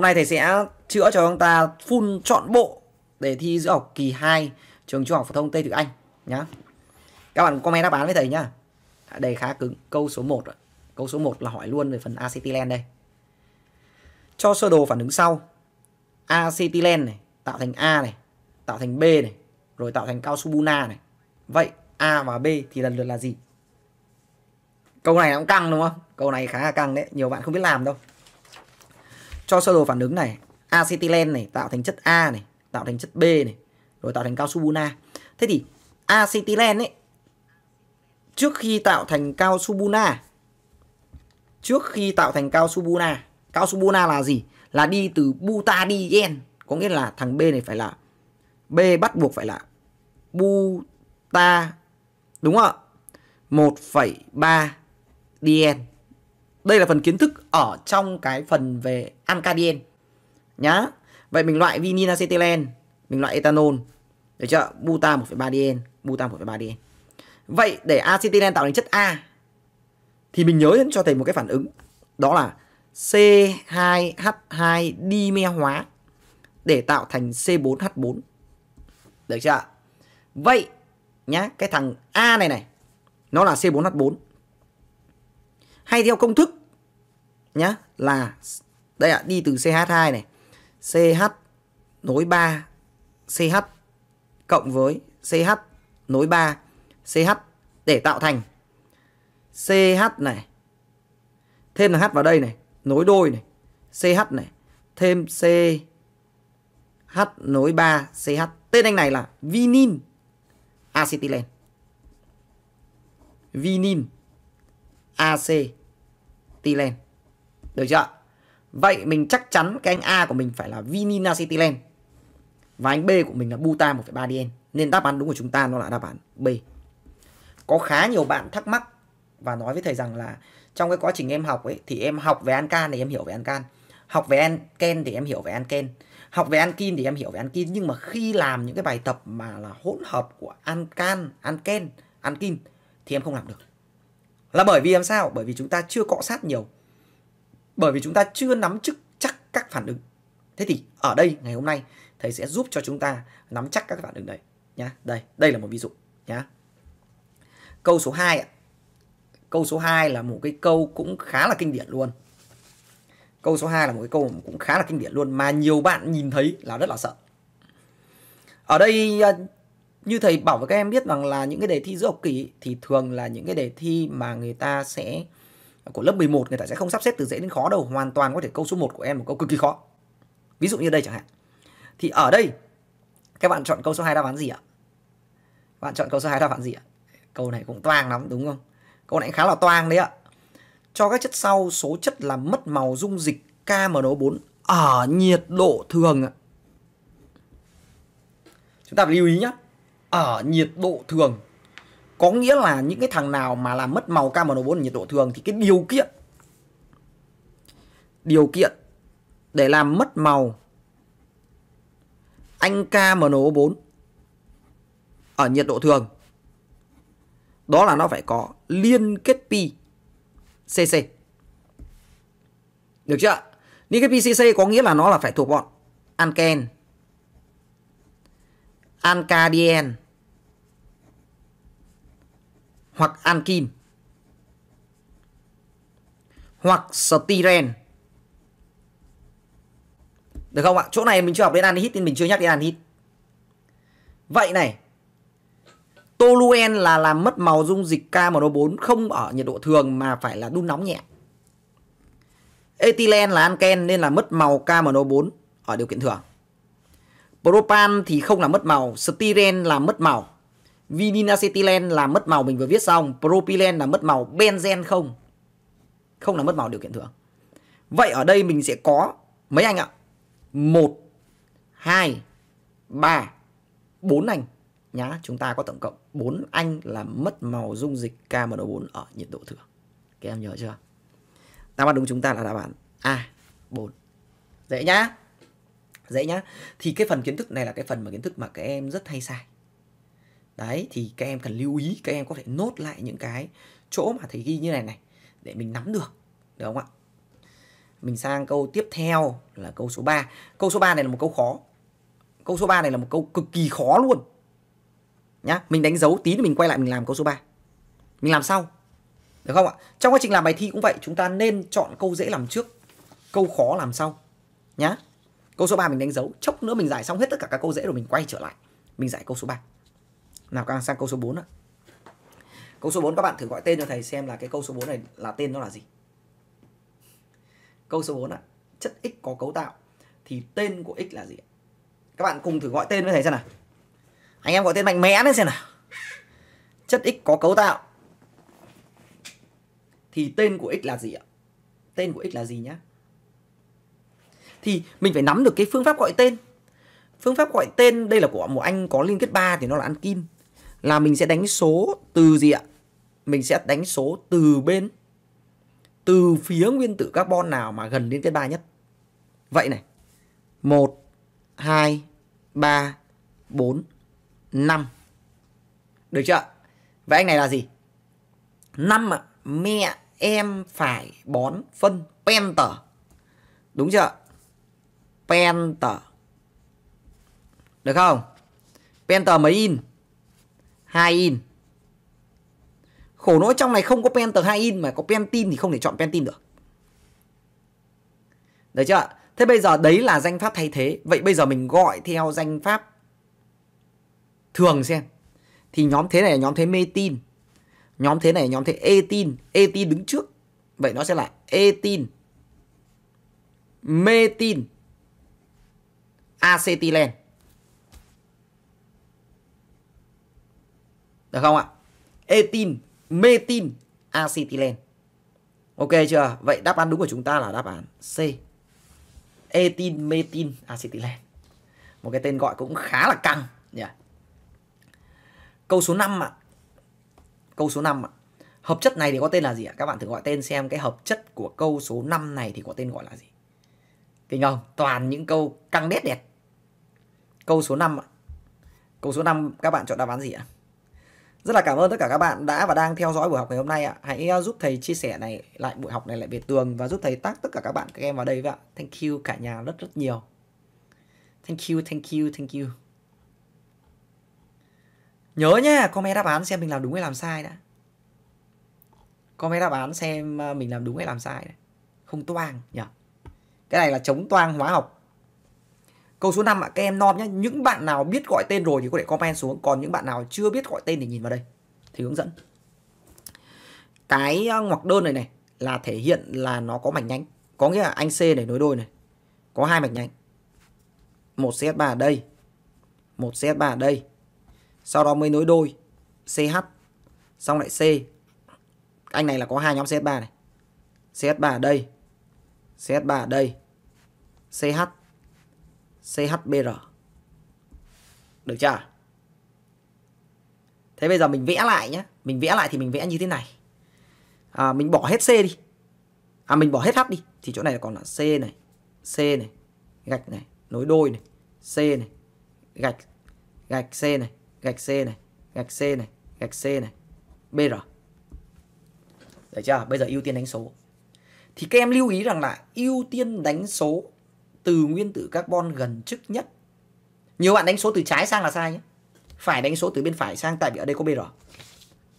Hôm nay thầy sẽ chữa cho chúng ta full trọn bộ để thi giữa học kỳ 2 trường trung học phổ thông Tây Thực Anh nhá. Các bạn comment đáp án với thầy nhá. À, Đề khá cứng, câu số 1 Câu số 1 là hỏi luôn về phần acetylene đây. Cho sơ đồ phản ứng sau. acetylene này tạo thành A này, tạo thành B này, rồi tạo thành cao su buna này. Vậy A và B thì lần lượt là gì? Câu này nó cũng căng đúng không? Câu này khá là căng đấy, nhiều bạn không biết làm đâu cho sơ đồ phản ứng này acetylen này tạo thành chất A này tạo thành chất B này rồi tạo thành cao su buna thế thì acetylen ấy trước khi tạo thành cao su buna trước khi tạo thành cao su buna cao su buna là gì là đi từ butadien có nghĩa là thằng B này phải là B bắt buộc phải là buta đúng không ạ 1,3 dien đây là phần kiến thức ở trong cái phần về alkadien nhá. Vậy mình loại vinil acetylene, mình loại ethanol, được chưa? Buta 1,3 dien, buta 1,3 dien. Vậy để acetylene tạo thành chất A thì mình nhớ cho thầy một cái phản ứng đó là C2H2 dimer hóa để tạo thành C4H4. Được chưa? Vậy nhá, cái thằng A này này nó là C4H4 hay theo công thức nhá là đây ạ à, đi từ CH2 này CH nối 3 CH cộng với CH nối 3 CH để tạo thành CH này thêm H vào đây này nối đôi này CH này thêm CH nối 3 CH tên anh này là vinil acetylen vinil AC Cityland. Được chưa? Vậy mình chắc chắn cái anh A của mình phải là Vinina Cityland. Và anh B của mình là Buta 13 dien Nên đáp án đúng của chúng ta nó là đáp án B. Có khá nhiều bạn thắc mắc và nói với thầy rằng là trong cái quá trình em học ấy thì em học về Ancan thì em hiểu về Ancan. Học về Anken thì em hiểu về Anken. Học về Ankin thì em hiểu về Ankin nhưng mà khi làm những cái bài tập mà là hỗn hợp của Ancan, Anken, Ankin thì em không làm được là bởi vì làm sao? Bởi vì chúng ta chưa cọ sát nhiều. Bởi vì chúng ta chưa nắm chắc chắc các phản ứng. Thế thì ở đây ngày hôm nay thầy sẽ giúp cho chúng ta nắm chắc các phản ứng đấy nhá. Đây, đây là một ví dụ nhá. Câu số 2 ạ. Câu số 2 là một cái câu cũng khá là kinh điển luôn. Câu số 2 là một cái câu cũng khá là kinh điển luôn mà nhiều bạn nhìn thấy là rất là sợ. Ở đây à, như thầy bảo với các em biết rằng là những cái đề thi giữa học kỳ thì thường là những cái đề thi mà người ta sẽ của lớp 11 người ta sẽ không sắp xếp từ dễ đến khó đâu, hoàn toàn có thể câu số 1 của em một câu cực kỳ khó. Ví dụ như đây chẳng hạn. Thì ở đây các bạn chọn câu số 2 đáp án gì ạ? Bạn chọn câu số 2 đáp án gì ạ? Câu này cũng toang lắm đúng không? Câu này khá là toang đấy ạ. Cho các chất sau số chất làm mất màu dung dịch KMNO4 ở nhiệt độ thường ạ. Chúng ta phải lưu ý nhé ở nhiệt độ thường có nghĩa là những cái thằng nào mà làm mất màu KMN4 ở nhiệt độ thường thì cái điều kiện điều kiện để làm mất màu anh KMNO4 ở nhiệt độ thường đó là nó phải có liên kết pi CC. Được chưa? Liên kết pi CC có nghĩa là nó là phải thuộc bọn anken, alkadien hoặc ankin hoặc styren được không ạ? Chỗ này mình chưa học đến anhydride nên mình chưa nhắc đến anhydride. Vậy này. Toluen là làm mất màu dung dịch KMNO4 không ở nhiệt độ thường mà phải là đun nóng nhẹ. Ethylene là anken nên là mất màu KMNO4 ở điều kiện thường. Propan thì không làm mất màu, styren là mất màu. Vinilacetylene là mất màu mình vừa viết xong, propylene là mất màu, benzen không. Không là mất màu điều kiện thường. Vậy ở đây mình sẽ có mấy anh ạ? 1 2 3 4 anh nhá, chúng ta có tổng cộng 4 anh là mất màu dung dịch KMNO4 ở nhiệt độ thường. Các em nhớ chưa? Đáp án đúng chúng ta là đáp án A 4. Dễ nhá. Dễ nhá. Thì cái phần kiến thức này là cái phần mà kiến thức mà các em rất hay sai đấy thì các em cần lưu ý các em có thể nốt lại những cái chỗ mà thầy ghi như này này để mình nắm được được không ạ mình sang câu tiếp theo là câu số 3 câu số 3 này là một câu khó câu số 3 này là một câu cực kỳ khó luôn nhá mình đánh dấu tí thì mình quay lại mình làm câu số 3 mình làm sau được không ạ trong quá trình làm bài thi cũng vậy chúng ta nên chọn câu dễ làm trước câu khó làm sau nhá câu số 3 mình đánh dấu chốc nữa mình giải xong hết tất cả các câu dễ rồi mình quay trở lại mình giải câu số 3 nào các bạn sang câu số 4 ạ câu số 4 các bạn thử gọi tên cho thầy xem là cái câu số 4 này là tên nó là gì câu số 4 ạ chất x có cấu tạo thì tên của x là gì các bạn cùng thử gọi tên với thầy xem nào anh em gọi tên mạnh mẽ đấy xem nào chất x có cấu tạo thì tên của x là gì ạ tên của x là gì nhá thì mình phải nắm được cái phương pháp gọi tên phương pháp gọi tên đây là của một anh có liên kết 3 thì nó là ăn kim là mình sẽ đánh số từ gì ạ? Mình sẽ đánh số từ bên từ phía nguyên tử carbon nào mà gần đến cái ba nhất. Vậy này. 1 2 3 4 5. Được chưa? Vậy anh này là gì? 5 ạ. Mẹ em phải bón phân penter. Đúng chưa? Penter. Được không? Penter mấy in? hai in khổ nỗi trong này không có penter hai in mà có pentin thì không thể chọn pentin được được chưa thế bây giờ đấy là danh pháp thay thế vậy bây giờ mình gọi theo danh pháp thường xem thì nhóm thế này là nhóm thế metin nhóm thế này nhóm thế etin etin đứng trước vậy nó sẽ là etin metin acetilen Được không ạ? Etin, metin, acetylen. Ok chưa? Vậy đáp án đúng của chúng ta là đáp án C. Etin, metin, acetylen. Một cái tên gọi cũng khá là căng nhỉ. Câu số 5 ạ. Câu số 5 ạ. Hợp chất này thì có tên là gì ạ? Các bạn thử gọi tên xem cái hợp chất của câu số 5 này thì có tên gọi là gì. Kinh không? Toàn những câu căng đét đẹp. Câu số 5 ạ. Câu số 5 các bạn chọn đáp án gì ạ? Rất là cảm ơn tất cả các bạn đã và đang theo dõi buổi học ngày hôm nay ạ. Hãy ờ, giúp thầy chia sẻ này lại buổi học này lại về tường và giúp thầy tác tất cả các bạn các em vào đây vậy ạ. Thank you cả nhà rất rất nhiều. Thank you, thank you, thank you. Nhớ nha, comment đáp án xem mình làm đúng hay làm sai đã. Comment đáp án xem ờ, mình làm đúng hay làm sai đã. Không toang nhỉ. Cái này là chống toang hóa học Câu số 5 ạ, các em nom nhé. Những bạn nào biết gọi tên rồi thì có thể comment xuống. Còn những bạn nào chưa biết gọi tên thì nhìn vào đây. Thì hướng dẫn. Cái ờ, ngoặc đơn này này là thể hiện là nó có mảnh nhánh. Có nghĩa là anh C này nối đôi này. Có hai mảnh nhánh. một CH3 ở đây. một CH3 ở đây. Sau đó mới nối đôi CH. Xong lại C. Anh này là có hai nhóm CH3 này. CH3 ở đây. CH3 ở đây. CH CHBR. Được chưa? Thế bây giờ mình vẽ lại nhé. Mình vẽ lại thì mình vẽ như thế này. À, mình bỏ hết C đi. À mình bỏ hết H đi. Thì chỗ này còn là C này. C này. Gạch này. Nối đôi này. C này. Gạch. Gạch C này. Gạch C này. Gạch C này. Gạch C này. BR. Được chưa? Bây giờ ưu tiên đánh số. Thì các em lưu ý rằng là ưu tiên đánh số từ nguyên tử carbon gần trước nhất. Nhiều bạn đánh số từ trái sang là sai nhé. Phải đánh số từ bên phải sang tại vì ở đây có BR.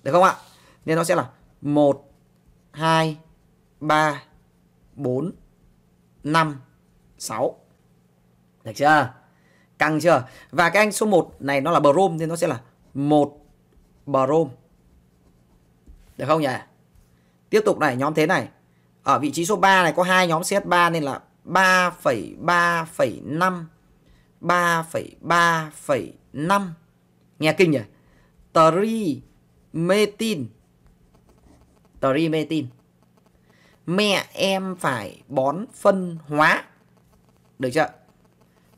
Được không ạ? Nên nó sẽ là 1, 2, 3, 4, 5, 6. Được chưa? Căng chưa? Và cái anh số 1 này nó là brom nên nó sẽ là 1 brom. Được không nhỉ? Tiếp tục này, nhóm thế này. Ở vị trí số 3 này có hai nhóm CH3 nên là 3,3,5 3,3,5 Nghe kinh nhỉ? Trimetin Trimetin Mẹ em phải bón phân hóa Được chưa?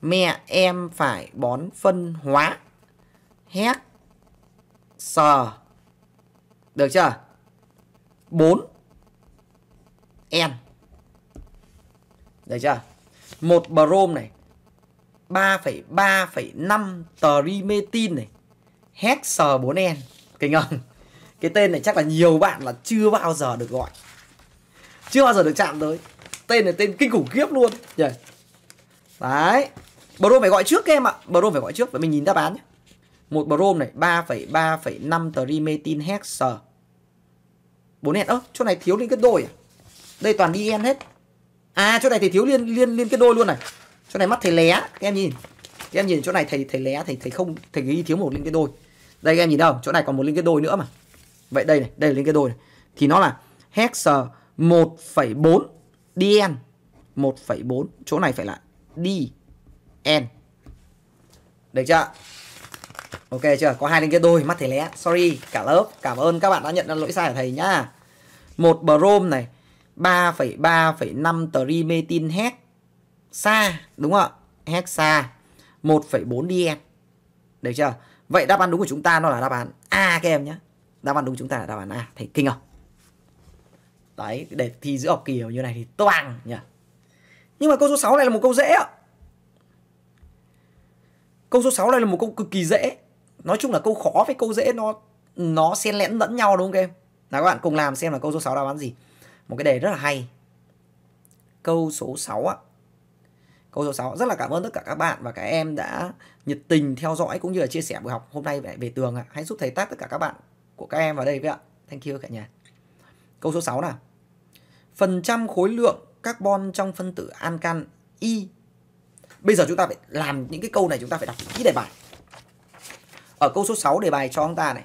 Mẹ em phải bón phân hóa Hét Sờ Được chưa? 4 N đấy chưa? Một brom này 3,3,5 trimetin này hexer 4N Kinh không? Cái tên này chắc là nhiều bạn là chưa bao giờ được gọi Chưa bao giờ được chạm tới Tên này tên kinh khủng khiếp luôn nhỉ yeah. Đấy Brom phải gọi trước các em ạ Brom phải gọi trước Vậy mình nhìn đáp án nhé Một brom này 3,3,5 trimetin hexer 4N Ơ, chỗ này thiếu đến cái đôi à Đây toàn đi en hết à chỗ này thầy thiếu liên liên liên kết đôi luôn này chỗ này mắt thầy lé các em nhìn các em nhìn chỗ này thầy thầy lé thầy thầy không thầy ghi thiếu một liên kết đôi đây các em nhìn đâu chỗ này còn một liên kết đôi nữa mà vậy đây này đây là liên kết đôi này. thì nó là hex 1,4 dn 1,4 chỗ này phải là dn được chưa ok chưa có hai liên kết đôi mắt thầy lé sorry cả lớp cảm ơn các bạn đã nhận ra lỗi sai của thầy nhá một brom này 3,3,5 trimetin hex xa đúng không ạ? Hex xa 1,4 dm Được chưa? Vậy đáp án đúng của chúng ta nó là đáp án A các em nhé. Đáp án đúng chúng ta là đáp án A. Thấy kinh không? Đấy, để thi giữa học kỳ như này thì toàn nhỉ. Nhưng mà câu số 6 này là một câu dễ ạ. Câu số 6 này là một câu cực kỳ dễ. Nói chung là câu khó với câu dễ nó nó xen lẫn lẫn nhau đúng không các em? Nào các bạn cùng làm xem là câu số 6 đáp án gì một cái đề rất là hay câu số 6 ạ câu số 6 rất là cảm ơn tất cả các bạn và các em đã nhiệt tình theo dõi cũng như là chia sẻ buổi học hôm nay về, về tường ạ hãy giúp thầy tác tất cả các bạn của các em vào đây với ạ thank you cả nhà câu số 6 nào phần trăm khối lượng carbon trong phân tử ancan y bây giờ chúng ta phải làm những cái câu này chúng ta phải đọc kỹ đề bài ở câu số 6 đề bài cho chúng ta này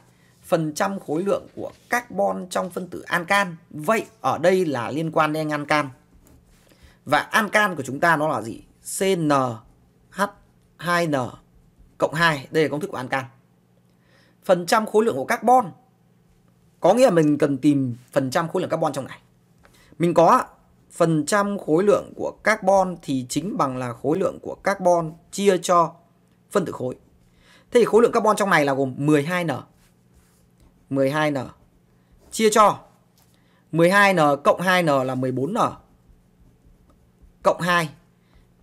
phần trăm khối lượng của carbon trong phân tử ancan. Vậy ở đây là liên quan đến ancan. Và ancan của chúng ta nó là gì? CnH2n cộng 2. Đây là công thức của ancan. Phần trăm khối lượng của carbon. Có nghĩa là mình cần tìm phần trăm khối lượng carbon trong này. Mình có phần trăm khối lượng của carbon thì chính bằng là khối lượng của carbon chia cho phân tử khối. Thế thì khối lượng carbon trong này là gồm 12N. 12n chia cho 12n cộng 2n là 14n cộng 2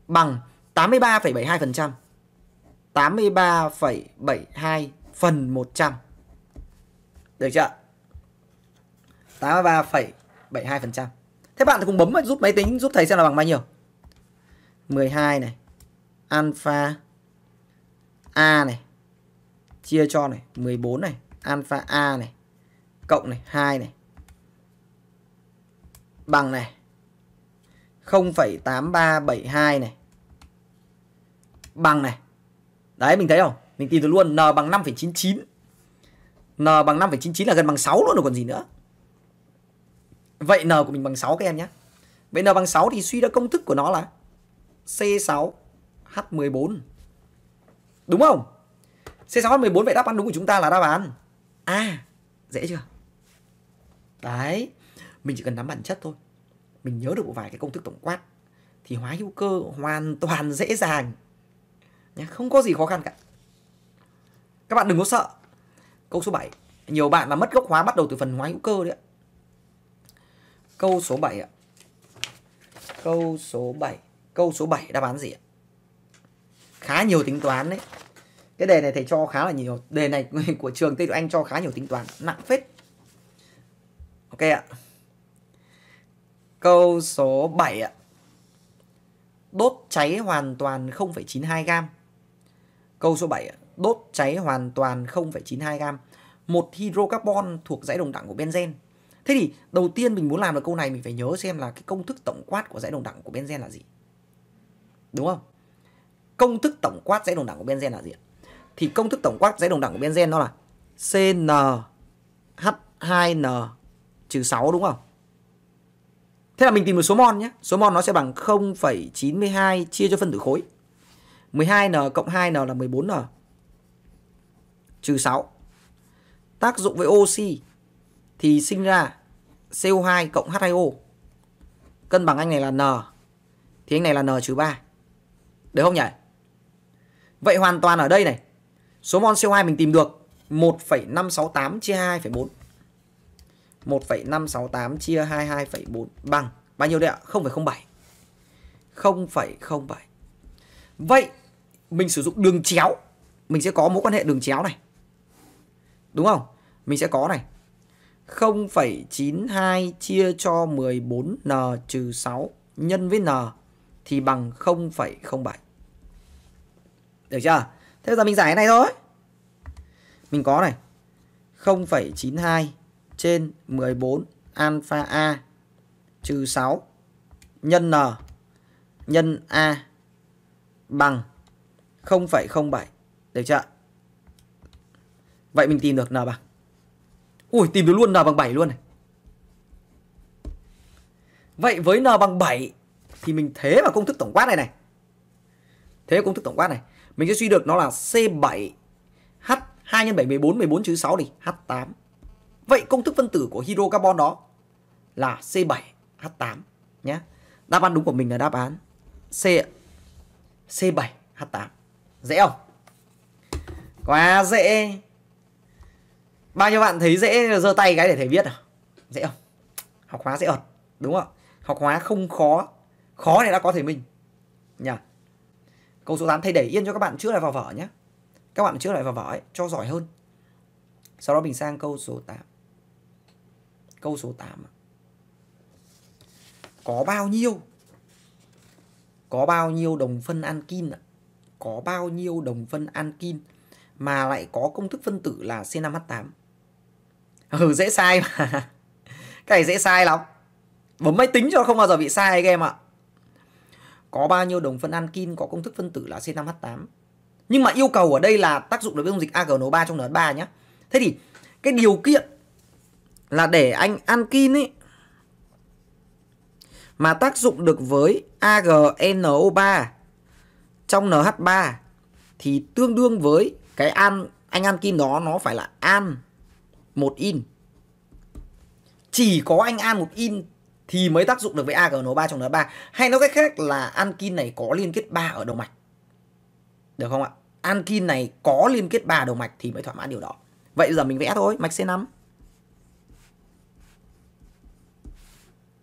bằng 83,72%. 83,72 phần 100. Được chưa? 83,72%. Thế bạn thì cùng bấm giúp máy tính giúp thầy xem là bằng bao nhiêu. 12 này alpha a này chia cho này 14 này alpha A này cộng này 2 này bằng này 0,8372 này bằng này đấy mình thấy không mình tìm được luôn n bằng 5,99 n bằng 5,99 là gần bằng 6 luôn rồi còn gì nữa vậy n của mình bằng 6 các em nhé vậy n bằng 6 thì suy ra công thức của nó là C6H14 đúng không C6H14 vậy đáp án đúng của chúng ta là đáp án a à, dễ chưa đấy mình chỉ cần nắm bản chất thôi mình nhớ được một vài cái công thức tổng quát thì hóa hữu cơ hoàn toàn dễ dàng không có gì khó khăn cả các bạn đừng có sợ câu số 7 nhiều bạn là mất gốc hóa bắt đầu từ phần hóa hữu cơ đấy câu số 7 ạ câu số 7 câu số 7 đáp án gì ạ khá nhiều tính toán đấy cái đề này thầy cho khá là nhiều đề này của trường tây độ anh cho khá nhiều tính toán nặng phết ok ạ câu số 7 ạ đốt cháy hoàn toàn 0,92 gram câu số 7 ạ đốt cháy hoàn toàn 0,92 gram một hydrocarbon thuộc dãy đồng đẳng của benzen thế thì đầu tiên mình muốn làm được câu này mình phải nhớ xem là cái công thức tổng quát của dãy đồng đẳng của benzen là gì đúng không công thức tổng quát dãy đồng đẳng của benzen là gì ạ thì công thức tổng quát giấy đồng đẳng của benzen nó là CnH2n trừ 6 đúng không? Thế là mình tìm được số mol nhé. Số mol nó sẽ bằng 0,92 chia cho phân tử khối. 12n cộng 2n là 14n. Trừ 6. Tác dụng với oxy thì sinh ra CO2 cộng H2O. Cân bằng anh này là n. Thì anh này là n trừ 3. Được không nhỉ? Vậy hoàn toàn ở đây này Số mol CO2 mình tìm được 1,568 chia 2,4. 1,568 chia 22,4 bằng bao nhiêu đây ạ? 0,07. 0,07. Vậy mình sử dụng đường chéo, mình sẽ có mối quan hệ đường chéo này. Đúng không? Mình sẽ có này. 0,92 chia cho 14n trừ 6 nhân với n thì bằng 0,07. Được chưa? Thế giờ mình giải cái này thôi. Mình có này. 0,92 trên 14 alpha A trừ 6 nhân N nhân A bằng 0,07. Được chưa? Vậy mình tìm được N bằng. Ui, tìm được luôn N bằng 7 luôn này. Vậy với N bằng 7 thì mình thế vào công thức tổng quát này này. Thế công thức tổng quát này mình sẽ suy được nó là C7 H 2 x 7 14 14 chữ 6 đi H8. Vậy công thức phân tử của hydrocarbon đó là C7 H8 nhé. Đáp án đúng của mình là đáp án C C7 H8. Dễ không? Quá dễ. Bao nhiêu bạn thấy dễ giơ tay cái để thầy viết à? Dễ không? Học hóa dễ ợt, đúng không Học hóa không khó. Khó thì đã có thể mình. Nhỉ? Câu số 8 thầy để yên cho các bạn chữa lại vào vở nhé. Các bạn chữa lại vào vở ấy, cho giỏi hơn. Sau đó mình sang câu số 8. Câu số 8 Có bao nhiêu? Có bao nhiêu đồng phân ankin ạ? Có bao nhiêu đồng phân ankin mà lại có công thức phân tử là C5H8? Ừ, dễ sai mà. Cái này dễ sai lắm. Bấm máy tính cho không bao giờ bị sai game ạ. À có bao nhiêu đồng phân ankin có công thức phân tử là C5H8. Nhưng mà yêu cầu ở đây là tác dụng đối với dung dịch AgNO3 trong NH3 nhé. Thế thì cái điều kiện là để anh ankin ấy mà tác dụng được với AgNO3 trong NH3 thì tương đương với cái an anh ankin đó nó phải là an một in. Chỉ có anh an một in thì mới tác dụng được với AGN3 trong N3. Hay nói cách khác là ankin này có liên kết 3 ở đầu mạch. Được không ạ? Ankin này có liên kết 3 đầu mạch thì mới thỏa mãn điều đó. Vậy giờ mình vẽ thôi, mạch C5.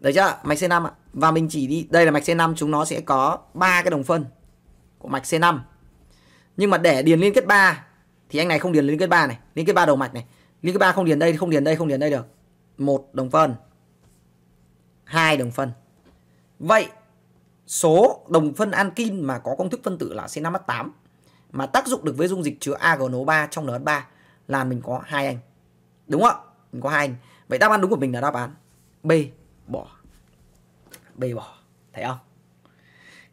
Được chưa? Mạch C5 ạ. Và mình chỉ đi, đây là mạch C5 chúng nó sẽ có ba cái đồng phân của mạch C5. Nhưng mà để điền liên kết 3 thì anh này không điền liên kết 3 này, liên kết 3 đầu mạch này. Liên kết 3 không điền đây, không điền đây, không điền đây được. Một đồng phân hai đồng phân. Vậy số đồng phân ankin mà có công thức phân tử là C5H8 mà tác dụng được với dung dịch chứa AgNO3 trong NH3 là mình có hai anh. Đúng không? Mình có hai anh. Vậy đáp án đúng của mình là đáp án B bỏ. B bỏ. Thấy không?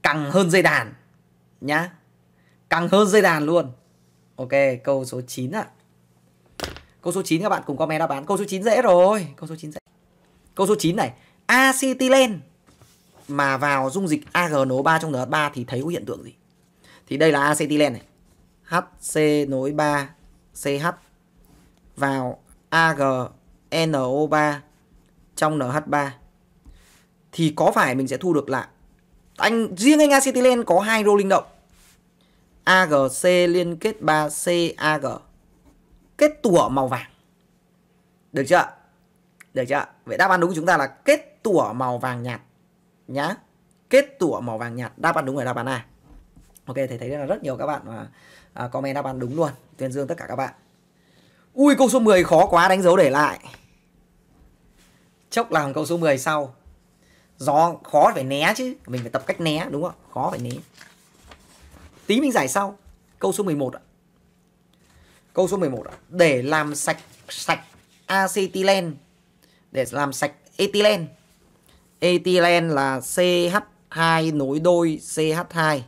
càng hơn dây đàn nhá. càng hơn dây đàn luôn. Ok, câu số 9 ạ. Câu số 9 các bạn cùng comment đáp án. Câu số 9 dễ rồi. Câu số 9 dễ. Câu số 9 này, acetylen mà vào dung dịch AgNO3 trong NH3 thì thấy có hiện tượng gì? Thì đây là acetylen này. HC nối 3 CH vào AgNO3 trong NH3 thì có phải mình sẽ thu được là anh riêng anh acetylen có hai rô linh động AgC liên kết 3CAG kết tủa màu vàng. Được chưa? Được chưa? Vậy đáp án đúng chúng ta là kết tủa màu vàng nhạt nhá. Kết tủa màu vàng nhạt đáp án đúng ở đáp án A. Ok, thầy thấy là rất nhiều các bạn mà à, comment đáp án đúng luôn. Tuyên dương tất cả các bạn. Ui câu số 10 khó quá đánh dấu để lại. Chốc làm câu số 10 sau. Gió khó phải né chứ, mình phải tập cách né đúng không? Khó phải né. Tí mình giải sau. Câu số 11 ạ. Câu số 11 ạ. Để làm sạch sạch acetylene để làm sạch ethylene. Ethylene là CH2 nối đôi CH2.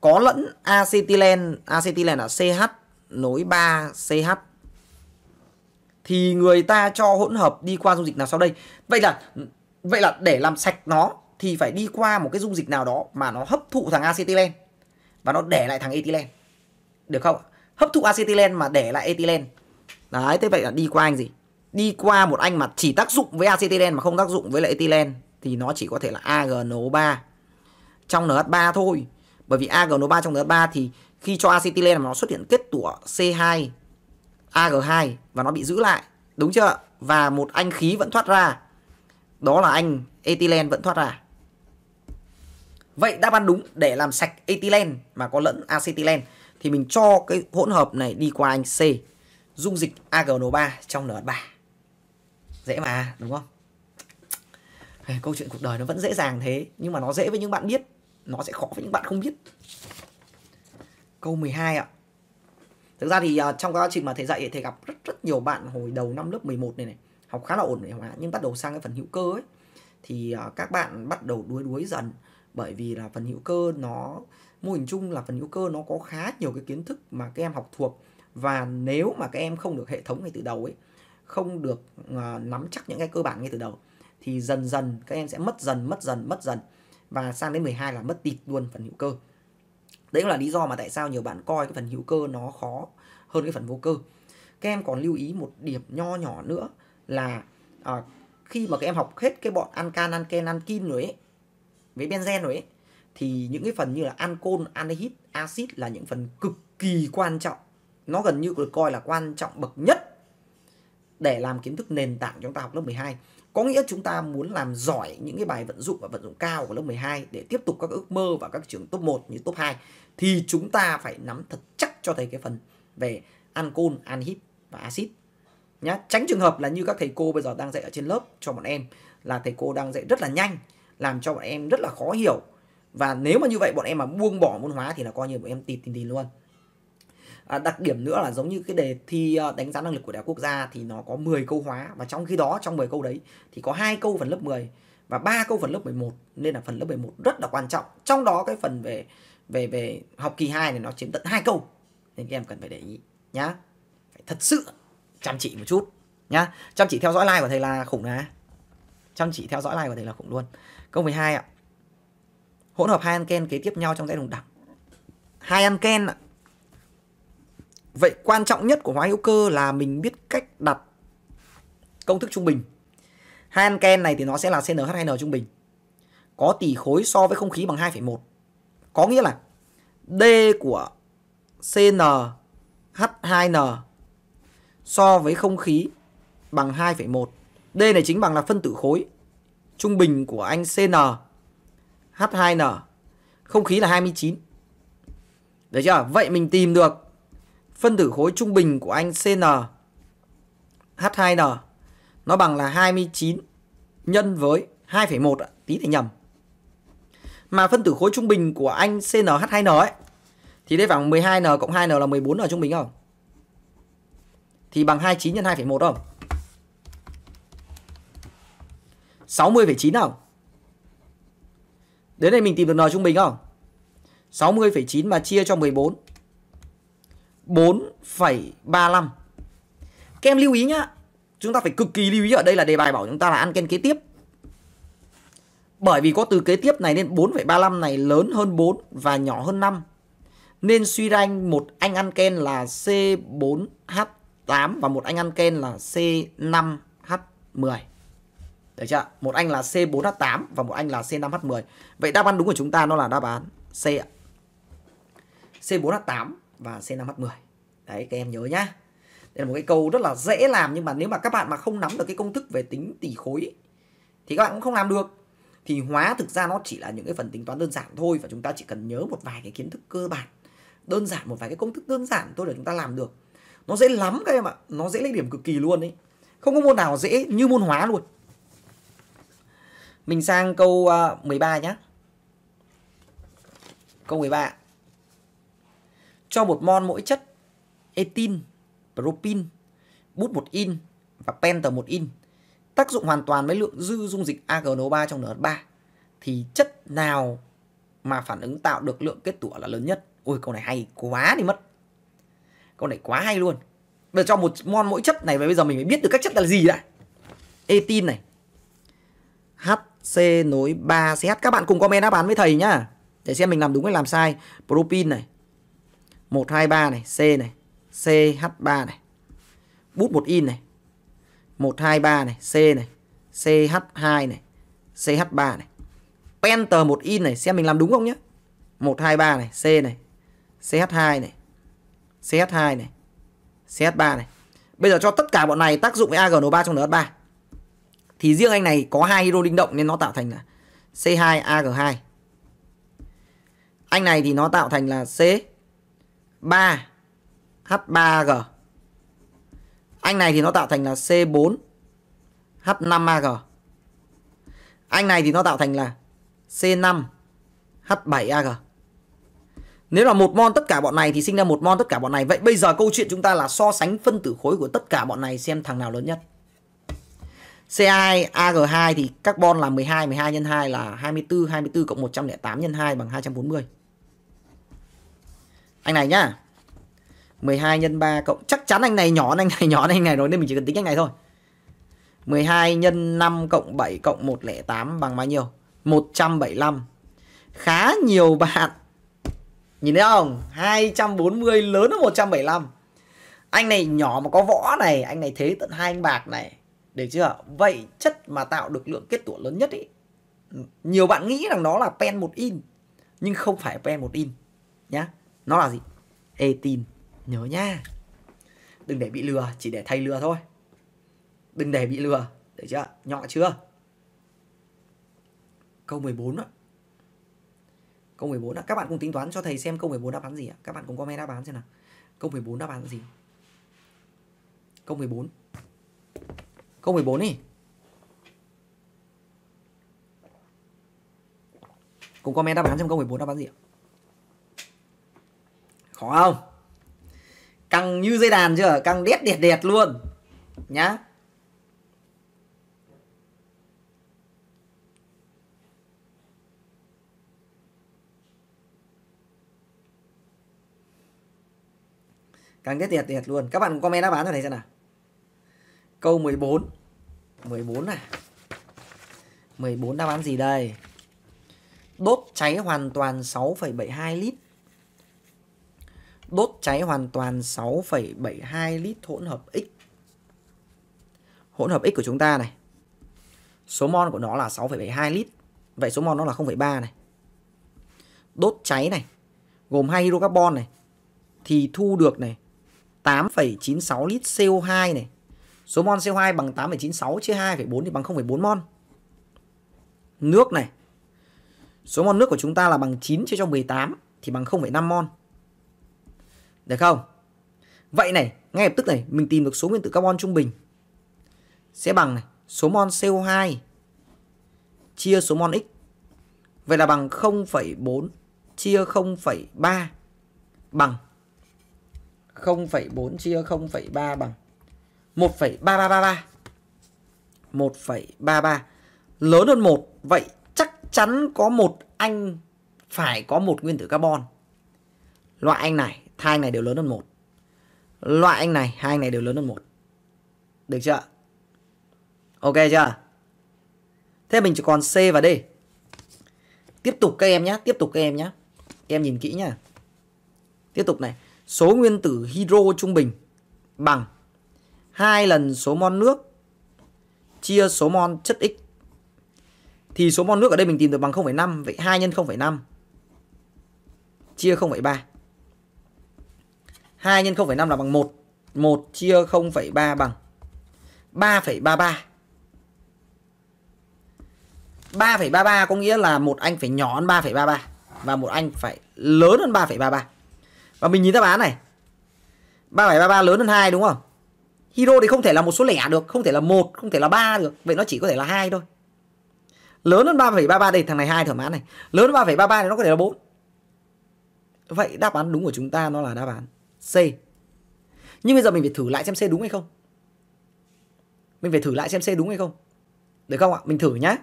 Có lẫn acetylene, acetylene là CH nối 3 CH. Thì người ta cho hỗn hợp đi qua dung dịch nào sau đây? Vậy là vậy là để làm sạch nó thì phải đi qua một cái dung dịch nào đó mà nó hấp thụ thằng acetylene và nó để lại thằng ethylene. Được không? Hấp thụ acetylene mà để lại ethylene. Đấy, thế vậy là đi qua anh gì? đi qua một anh mà chỉ tác dụng với acetylen mà không tác dụng với lại ethylene thì nó chỉ có thể là AgNO3 trong NH3 thôi. Bởi vì AgNO3 trong NH3 thì khi cho acetylen mà nó xuất hiện kết tủa C2 Ag2 và nó bị giữ lại, đúng chưa? Và một anh khí vẫn thoát ra. Đó là anh ethylene vẫn thoát ra. Vậy đáp án đúng để làm sạch ethylene mà có lẫn acetylen thì mình cho cái hỗn hợp này đi qua anh C dung dịch AgNO3 trong NH3 dễ mà đúng không câu chuyện cuộc đời nó vẫn dễ dàng thế nhưng mà nó dễ với những bạn biết nó sẽ khó với những bạn không biết câu 12 ạ thực ra thì uh, trong quá trình mà thầy dạy thầy gặp rất rất nhiều bạn hồi đầu năm lớp 11 này này học khá là ổn này nhưng bắt đầu sang cái phần hữu cơ ấy thì uh, các bạn bắt đầu đuối đuối dần bởi vì là phần hữu cơ nó mô hình chung là phần hữu cơ nó có khá nhiều cái kiến thức mà các em học thuộc và nếu mà các em không được hệ thống ngay từ đầu ấy không được uh, nắm chắc những cái cơ bản ngay từ đầu thì dần dần các em sẽ mất dần mất dần mất dần và sang đến 12 là mất tịt luôn phần hữu cơ đấy là lý do mà tại sao nhiều bạn coi cái phần hữu cơ nó khó hơn cái phần vô cơ các em còn lưu ý một điểm nho nhỏ nữa là uh, khi mà các em học hết cái bọn ăn ăn can ancan ăn ankin rồi ấy với benzen rồi ấy thì những cái phần như là ancol aldehyde acid là những phần cực kỳ quan trọng nó gần như được coi là quan trọng bậc nhất để làm kiến thức nền tảng cho chúng ta học lớp 12. Có nghĩa chúng ta muốn làm giỏi những cái bài vận dụng và vận dụng cao của lớp 12 để tiếp tục các ước mơ vào các trường top 1 như top 2 thì chúng ta phải nắm thật chắc cho thầy cái phần về ancol, anhit và axit nhá. Tránh trường hợp là như các thầy cô bây giờ đang dạy ở trên lớp cho bọn em là thầy cô đang dạy rất là nhanh, làm cho bọn em rất là khó hiểu. Và nếu mà như vậy bọn em mà buông bỏ môn hóa thì là coi như bọn em tịt tin tin luôn à, đặc điểm nữa là giống như cái đề thi ờ, đánh giá năng lực của đại học quốc gia thì nó có 10 câu hóa và trong khi đó trong 10 câu đấy thì có hai câu phần lớp 10 và ba câu phần lớp 11 nên là phần lớp 11 rất là quan trọng trong đó cái phần về về về học kỳ 2 này nó chiếm tận hai câu nên các em cần phải để ý nhá phải thật sự chăm chỉ một chút nhá chăm chỉ theo dõi like của thầy là khủng á chăm chỉ theo dõi like của thầy là khủng luôn câu 12 ạ hỗn hợp hai anken kế tiếp nhau trong dãy đồng đẳng hai anken ạ Vậy quan trọng nhất của hóa hữu cơ là mình biết cách đặt công thức trung bình. Hai anken này thì nó sẽ là CnH2n trung bình. Có tỷ khối so với không khí bằng 2,1. Có nghĩa là D của CnH2n so với không khí bằng 2,1. D này chính bằng là phân tử khối trung bình của anh CN 2 n Không khí là 29. Được chưa? Vậy mình tìm được phân tử khối trung bình của anh CN H2N nó bằng là 29 nhân với 2,1 tí thì nhầm. Mà phân tử khối trung bình của anh CnH2n ấy thì đây bằng 12n cộng 2n là 14n trung bình không? Thì bằng 29 nhân 2,1 không? 60,9 không? Đến đây mình tìm được n trung bình không? 60,9 mà chia cho 14 4,35 Các em lưu ý nhá Chúng ta phải cực kỳ lưu ý ở đây là đề bài bảo chúng ta là ăn ken kế tiếp Bởi vì có từ kế tiếp này nên 4,35 này lớn hơn 4 và nhỏ hơn 5 Nên suy ra anh một anh ăn ken là C4H8 Và một anh ăn ken là C5H10 Được chưa? Một anh là C4H8 và một anh là C5H10 Vậy đáp án đúng của chúng ta nó là đáp án C C4H8 và C5H10 đấy các em nhớ nhá đây là một cái câu rất là dễ làm nhưng mà nếu mà các bạn mà không nắm được cái công thức về tính tỷ khối ấy, thì các bạn cũng không làm được thì hóa thực ra nó chỉ là những cái phần tính toán đơn giản thôi và chúng ta chỉ cần nhớ một vài cái kiến thức cơ bản đơn giản một vài cái công thức đơn giản thôi là chúng ta làm được nó dễ lắm các em ạ nó dễ lấy điểm cực kỳ luôn đấy không có môn nào dễ như môn hóa luôn mình sang câu uh, à, 13 nhá câu 13 cho một mon mỗi chất etin, propin, bút một in và penta một in tác dụng hoàn toàn với lượng dư dung dịch AgNO3 trong NH3 thì chất nào mà phản ứng tạo được lượng kết tủa là lớn nhất? Ôi câu này hay quá đi mất. Câu này quá hay luôn. Bây giờ cho một mon mỗi chất này và bây giờ mình phải biết được các chất là gì đã. Etin này. HC nối 3CH các bạn cùng comment đáp án với thầy nhá. Để xem mình làm đúng hay làm sai. Propin này. 123 này, C này, CH3 này. Bút một in này. 123 này, C này, CH2 này, CH3 này. Pen tờ một in này xem mình làm đúng không nhé. 123 này, C này, CH2 này, CH2 này, CH3 này. Bây giờ cho tất cả bọn này tác dụng với AgNO3 trong NH3. Thì riêng anh này có hai hydro linh động nên nó tạo thành là C2 AG2. Anh này thì nó tạo thành là C 3 H3G. Anh này thì nó tạo thành là C4 H5AG. Anh này thì nó tạo thành là C5 H7AG. Nếu là một mol tất cả bọn này thì sinh ra một mol tất cả bọn này. Vậy bây giờ câu chuyện chúng ta là so sánh phân tử khối của tất cả bọn này xem thằng nào lớn nhất. C2 AG2 thì carbon là 12, 12 x 2 là 24, 24 cộng 108 x 2 bằng 240 anh này nhá 12 nhân 3 cộng chắc chắn anh này nhỏ anh này nhỏ anh này rồi nên mình chỉ cần tính anh này thôi 12 nhân 5 cộng 7 cộng 108 bằng bao nhiêu 175 khá nhiều bạn nhìn thấy không 240 lớn hơn 175 anh này nhỏ mà có võ này anh này thế tận hai anh bạc này được chưa vậy chất mà tạo được lượng kết tủa lớn nhất ý nhiều bạn nghĩ rằng nó là pen một in nhưng không phải pen một in nhá nó là gì 18 nhớ nha đừng để bị lừa chỉ để thầy lừa thôi đừng để bị lừa được chưa nhọ chưa câu 14 ạ câu 14 ạ các bạn cùng tính toán cho thầy xem câu 14 đáp án gì ạ các bạn cùng comment đáp án xem nào câu 14 đáp án gì câu 14 câu 14 đi cùng comment đáp án xem câu 14 đáp án gì ạ khó không căng như dây đàn chưa căng đét đẹt đẹt luôn nhá càng đét tiệt tiệt luôn các bạn comment đáp án cho thầy xem nào câu 14 14 này 14 đáp án gì đây đốt cháy hoàn toàn 6,72 lít đốt cháy hoàn toàn 6,72 lít hỗn hợp X. Hỗn hợp X của chúng ta này. Số mol của nó là 6,72 lít. Vậy số mol nó là 0,3 này. Đốt cháy này, gồm hai hydrocarbon này thì thu được này 8,96 lít CO2 này. Số mol CO2 bằng 8,96 chia 2,4 thì bằng 0,4 mol. Nước này. Số mol nước của chúng ta là bằng 9 chia cho 18 thì bằng 0,5 mol. Được không? Vậy này, ngay lập tức này, mình tìm được số nguyên tử carbon trung bình. Sẽ bằng này, số mol CO2 chia số mol x. Vậy là bằng 0,4 chia 0,3 bằng 0,4 chia 0,3 bằng 1,3333. 1,33 lớn hơn 1 vậy chắc chắn có một anh phải có một nguyên tử carbon. Loại anh này hai anh này đều lớn hơn một loại anh này hai anh này đều lớn hơn một được chưa ok chưa thế mình chỉ còn c và d tiếp tục các em nhé tiếp tục các em nhé các em nhìn kỹ nhá tiếp tục này số nguyên tử hydro trung bình bằng hai lần số mol nước chia số mol chất x thì số mol nước ở đây mình tìm được bằng 0,5 vậy 2 nhân 0,5 chia 0,3 2 nhân 0,5 là bằng 1. 1 chia 0,3 bằng 3,33. 3,33 có nghĩa là một anh phải nhỏ hơn 3,33 và một anh phải lớn hơn 3,33. Và mình nhìn đáp án này. 3,33 lớn hơn 2 đúng không? Hero thì không thể là một số lẻ được, không thể là một, không thể là ba được, vậy nó chỉ có thể là hai thôi. Lớn hơn 3,33 đây thằng này hai thỏa mãn này. Lớn hơn 3,33 thì nó có thể là 4. Vậy đáp án đúng của chúng ta nó là đáp án C. Nhưng bây giờ mình phải thử lại xem C đúng hay không. Mình phải thử lại xem C đúng hay không. Được không ạ? Mình thử nhá.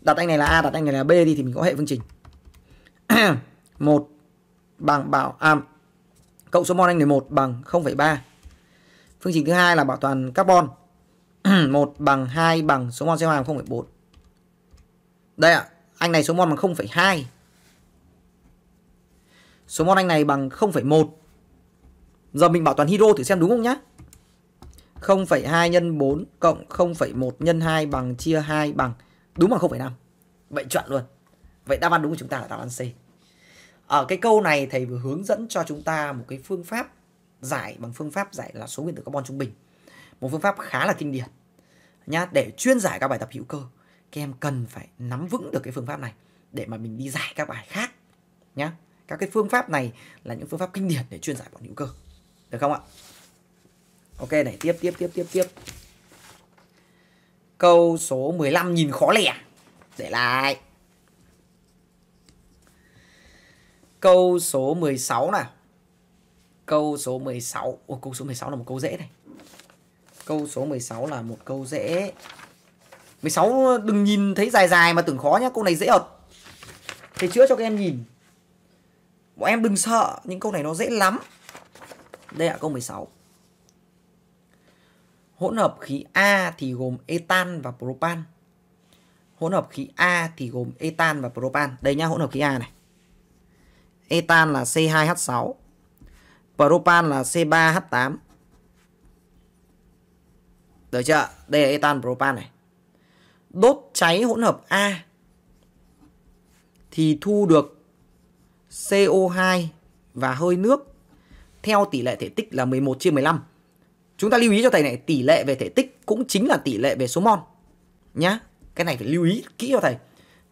Đặt anh này là A, đặt anh này là B đi thì mình có hệ phương trình. 1 bằng bảo à, cộng số mol anh này 11 bằng 0,3. Phương trình thứ hai là bảo toàn carbon. 1 bằng 2 bằng số mol CO2 bằng 0,4. Đây ạ, à, anh này số mol bằng 0,2. Số mol anh này bằng 0,1 Giờ mình bảo toàn hero thử xem đúng không nhá. 0,2 nhân 4 cộng 0,1 nhân 2 bằng chia 2 bằng đúng bằng 0,5. Vậy chuẩn luôn. Vậy đáp án đúng của chúng ta là đáp án C. Ở ờ, cái câu này thầy vừa hướng dẫn cho chúng ta một cái phương pháp giải bằng phương pháp giải là số nguyên tử carbon trung bình. Một phương pháp khá là kinh điển. Nhá, để chuyên giải các bài tập hữu cơ, các em cần phải nắm vững được cái phương pháp này để mà mình đi giải các bài khác nhá. Các cái phương pháp này là những phương pháp kinh điển để chuyên giải bọn hữu cơ. Được không ạ? Ok này, tiếp tiếp tiếp tiếp tiếp. Câu số 15 nhìn khó lẻ. Để lại. Câu số 16 nào. Câu số 16. Ồ, câu số 16 là một câu dễ này. Câu số 16 là một câu dễ. 16 đừng nhìn thấy dài dài mà tưởng khó nhá, câu này dễ ợt. thầy chữa cho các em nhìn. Bọn em đừng sợ, những câu này nó dễ lắm. Đây là câu 16. Hỗn hợp khí A thì gồm etan và propan. Hỗn hợp khí A thì gồm etan và propan. Đây nhá, hỗn hợp khí A này. Etan là C2H6. Propan là C3H8. Được chưa? Đây là etan propan này. Đốt cháy hỗn hợp A thì thu được CO2 và hơi nước theo tỷ lệ thể tích là 11 chia 15. Chúng ta lưu ý cho thầy này, tỷ lệ về thể tích cũng chính là tỷ lệ về số mol. Nhá, cái này phải lưu ý kỹ cho thầy.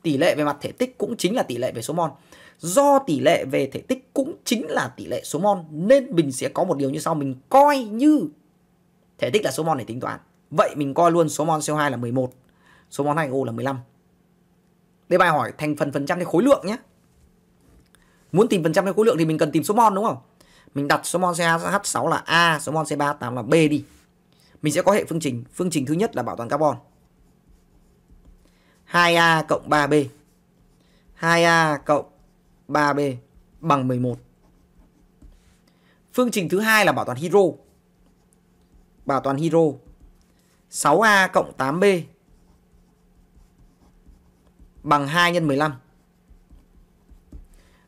Tỷ lệ về mặt thể tích cũng chính là tỷ lệ về số mol. Do tỷ lệ về thể tích cũng chính là tỷ lệ số mol nên mình sẽ có một điều như sau, mình coi như thể tích là số mol để tính toán. Vậy mình coi luôn số mol CO2 là 11, số mol h 2O là 15. Đây bài hỏi thành phần phần trăm hay khối lượng nhé. Muốn tìm phần trăm hay khối lượng thì mình cần tìm số mol đúng không? mình đặt số mol CH H6 là A, số mol C38 là B đi. Mình sẽ có hệ phương trình, phương trình thứ nhất là bảo toàn carbon. 2A cộng 3B. 2A cộng 3B bằng 11. Phương trình thứ hai là bảo toàn hydro. Bảo toàn hydro 6A cộng 8B bằng 2 nhân 15.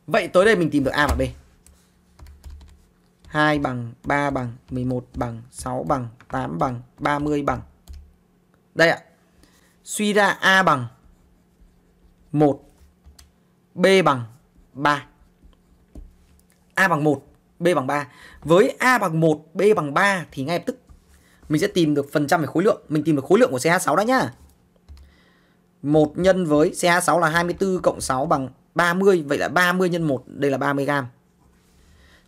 Vậy tới đây mình tìm được A và B. 2 bằng, 3 bằng, 11 bằng, 6 bằng, 8 bằng, 30 bằng. Đây ạ. Suy ra A bằng 1, B bằng 3. A bằng 1, B bằng 3. Với A bằng 1, B bằng 3 thì ngay lập tức mình sẽ tìm được phần trăm về khối lượng. Mình tìm được khối lượng của CH6 đã nhá. 1 nhân với CH6 là 24 cộng 6 bằng 30. Vậy là 30 nhân 1, đây là 30 gram.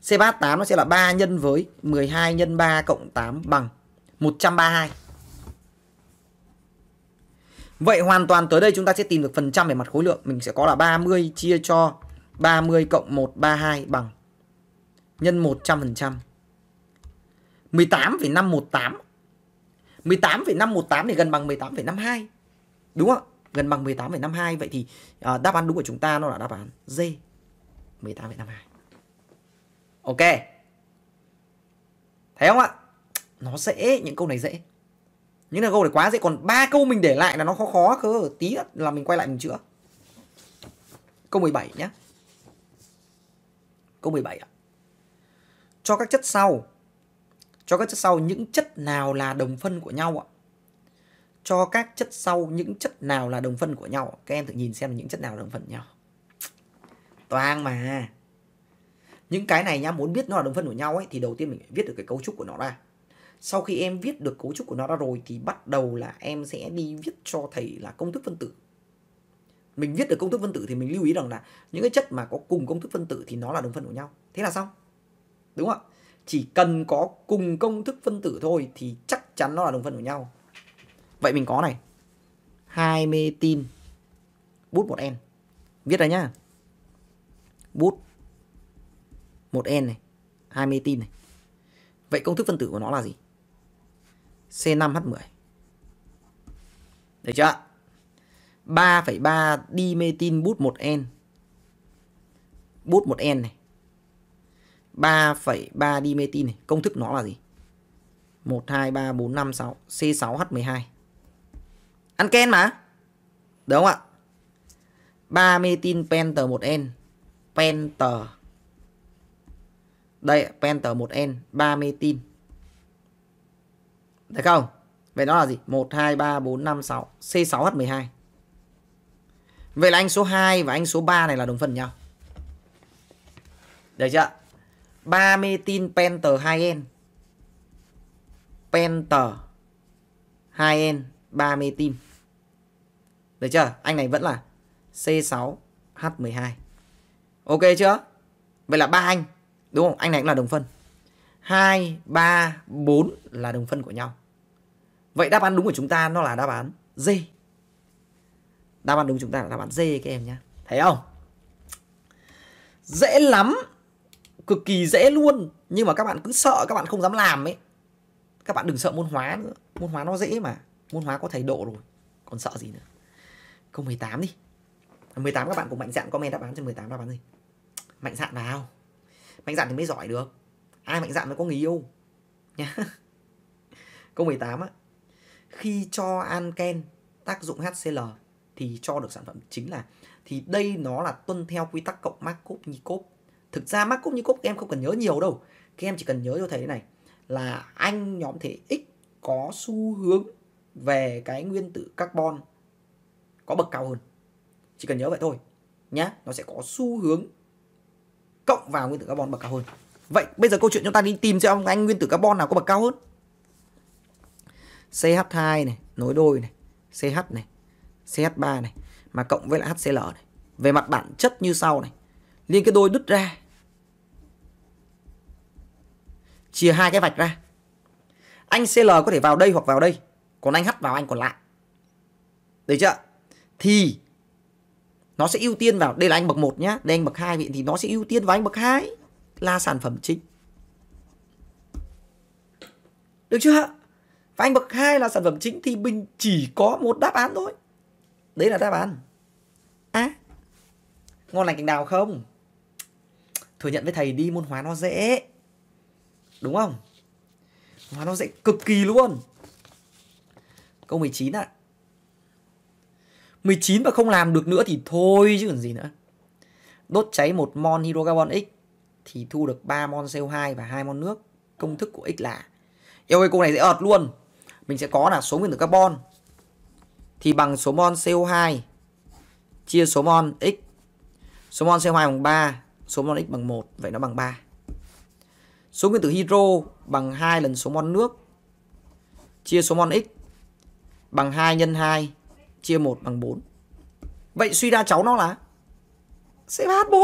C bát 8 nó sẽ là 3 nhân với 12 nhân 3 cộng 8 bằng 132. Vậy hoàn toàn tới đây chúng ta sẽ tìm được phần trăm về mặt khối lượng. Mình sẽ có là 30 chia cho 30 cộng 132 bằng nhân 100%. 18,518. 18,518 thì gần bằng 18,52. Đúng không? Gần bằng 18,52. Vậy thì à, đáp án đúng của chúng ta nó là đáp án D. 18,52. Ok. Thấy không ạ? Nó dễ, những câu này dễ. Những là câu này quá dễ, còn ba câu mình để lại là nó khó khó cơ. Tí là mình quay lại mình chữa. Câu 17 nhé. Câu 17 ạ. Cho các chất sau. Cho các chất sau những chất nào là đồng phân của nhau ạ? Cho các chất sau những chất nào là đồng phân của nhau. Các em tự nhìn xem những chất nào là đồng phân nhau. Toang mà những cái này nhá muốn biết nó là đồng phân của nhau ấy thì đầu tiên mình phải viết được cái cấu trúc của nó ra sau khi em viết được cấu trúc của nó ra rồi thì bắt đầu là em sẽ đi viết cho thầy là công thức phân tử mình viết được công thức phân tử thì mình lưu ý rằng là những cái chất mà có cùng công thức phân tử thì nó là đồng phân của nhau thế là xong đúng không ạ chỉ cần có cùng công thức phân tử thôi thì chắc chắn nó là đồng phân của nhau vậy mình có này hai tin bút một n viết ra nhá bút 1N này, 2 metin này. Vậy công thức phân tử của nó là gì? C5H10. Được chưa? 3,3 dimetin bút 1N. Bút 1N này. 3,3 dimetin này, công thức nó là gì? 1 2 3 4 5 6 C6H12. Ăn ken mà. Đúng không ạ? 3 metin pentờ 1N. pentờ đây, Penter 1N, 3 metin. Thấy không? Vậy nó là gì? 1, 2, 3, 4, 5, 6. C6H12. Vậy là anh số 2 và anh số 3 này là đồng phần nhau. Được chưa? 3 metin penter 2N. Penter 2N 3 metin. Được chưa? Anh này vẫn là C6H12. Ok chưa? Vậy là ba anh Đúng không? Anh này cũng là đồng phân. 2, 3, 4 là đồng phân của nhau. Vậy đáp án đúng của chúng ta nó là đáp án D. Đáp án đúng chúng ta là đáp án D các em nhé. Thấy không? Dễ lắm. Cực kỳ dễ luôn. Nhưng mà các bạn cứ sợ các bạn không dám làm ấy. Các bạn đừng sợ môn hóa nữa. Môn hóa nó dễ mà. Môn hóa có thầy độ rồi. Còn sợ gì nữa. Câu 18 đi. 18 các bạn cũng mạnh dạn comment đáp án cho 18 đáp án gì? Mạnh dạn nào mạnh dạn thì mới giỏi được ai mạnh dạn mới có người yêu nhá câu 18 á khi cho an ken tác dụng HCl thì cho được sản phẩm chính là thì đây nó là tuân theo quy tắc cộng Markov Nikov thực ra Markov Nikov các em không cần nhớ nhiều đâu các em chỉ cần nhớ cho thầy thế này là anh nhóm thể X có xu hướng về cái nguyên tử carbon có bậc cao hơn chỉ cần nhớ vậy thôi nhá nó sẽ có xu hướng cộng vào nguyên tử carbon bậc cao hơn vậy bây giờ câu chuyện chúng ta đi tìm xem anh nguyên tử carbon nào có bậc cao hơn CH2 này nối đôi này CH này CH3 này mà cộng với lại HCl này về mặt bản chất như sau này liên cái đôi đứt ra chia hai cái vạch ra anh CL có thể vào đây hoặc vào đây còn anh H vào anh còn lại được chưa thì nó sẽ ưu tiên vào đây là anh bậc 1 nhá đây anh bậc 2 vậy thì nó sẽ ưu tiên vào anh bậc 2 là sản phẩm chính được chưa và anh bậc 2 là sản phẩm chính thì mình chỉ có một đáp án thôi đấy là đáp án a à, ngon lành cành đào không thừa nhận với thầy đi môn hóa nó dễ đúng không hóa nó dễ cực kỳ luôn câu 19 ạ à. 19 mà không làm được nữa thì thôi chứ còn gì nữa. Đốt cháy một mon hydrocarbon X thì thu được 3 mon CO2 và 2 mon nước. Công thức của X là Yêu ơi, cô này dễ ợt luôn. Mình sẽ có là số nguyên tử carbon thì bằng số mon CO2 chia số mon X. Số mon CO2 bằng 3, số mon X bằng 1, vậy nó bằng 3. Số nguyên tử hydro bằng 2 lần số mon nước chia số mon X bằng 2 nhân 2 chia 1 bằng 4. Vậy suy ra cháu nó là sẽ H 4.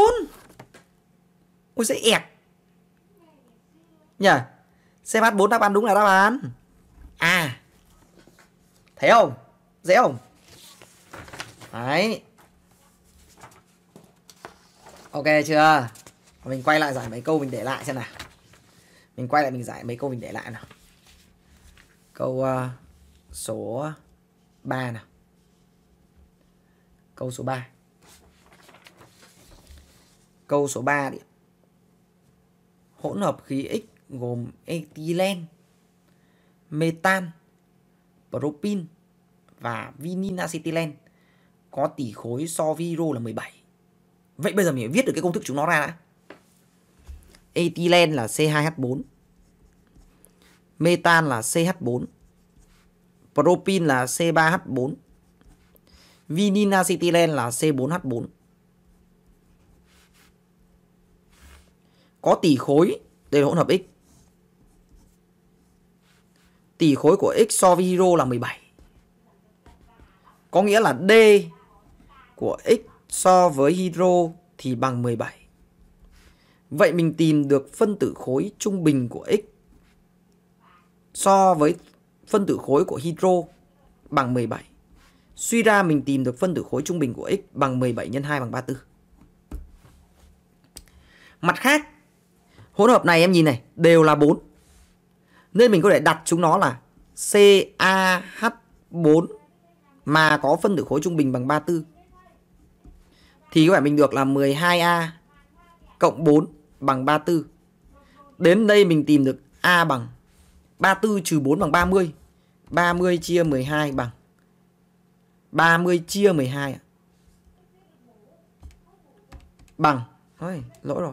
Ôi sẽ ẹc. Nhỉ? Sẽ H 4 đáp án đúng là đáp án. À. Thấy không? Dễ không? Đấy. Ok chưa? Mình quay lại giải mấy câu mình để lại xem nào. Mình quay lại mình giải mấy câu mình để lại nào. Câu uh, số 3 nào. Câu số 3. Câu số 3 đi. Hỗn hợp khí X gồm ethylene, metan, propin và vinylacetylene acetylene có tỷ khối so với viro là 17. Vậy bây giờ mình phải viết được cái công thức chúng nó ra đã. Ethylene là C2H4. Metan là CH4. Propin là C3H4. Vinina là C4H4. Có tỷ khối, đây là hỗn hợp X. Tỷ khối của X so với hero là 17. Có nghĩa là D của X so với hydro thì bằng 17. Vậy mình tìm được phân tử khối trung bình của X so với phân tử khối của hydro bằng 17. Suy ra mình tìm được phân tử khối trung bình của x bằng 17 x 2 bằng 34. Mặt khác, hỗn hợp này em nhìn này, đều là 4. Nên mình có thể đặt chúng nó là CaH4 mà có phân tử khối trung bình bằng 34. Thì có phải mình được là 12A cộng 4 bằng 34. Đến đây mình tìm được A bằng 34 trừ 4 bằng 30. 30 chia 12 bằng 30 chia 12 bằng Ôi, lỗi rồi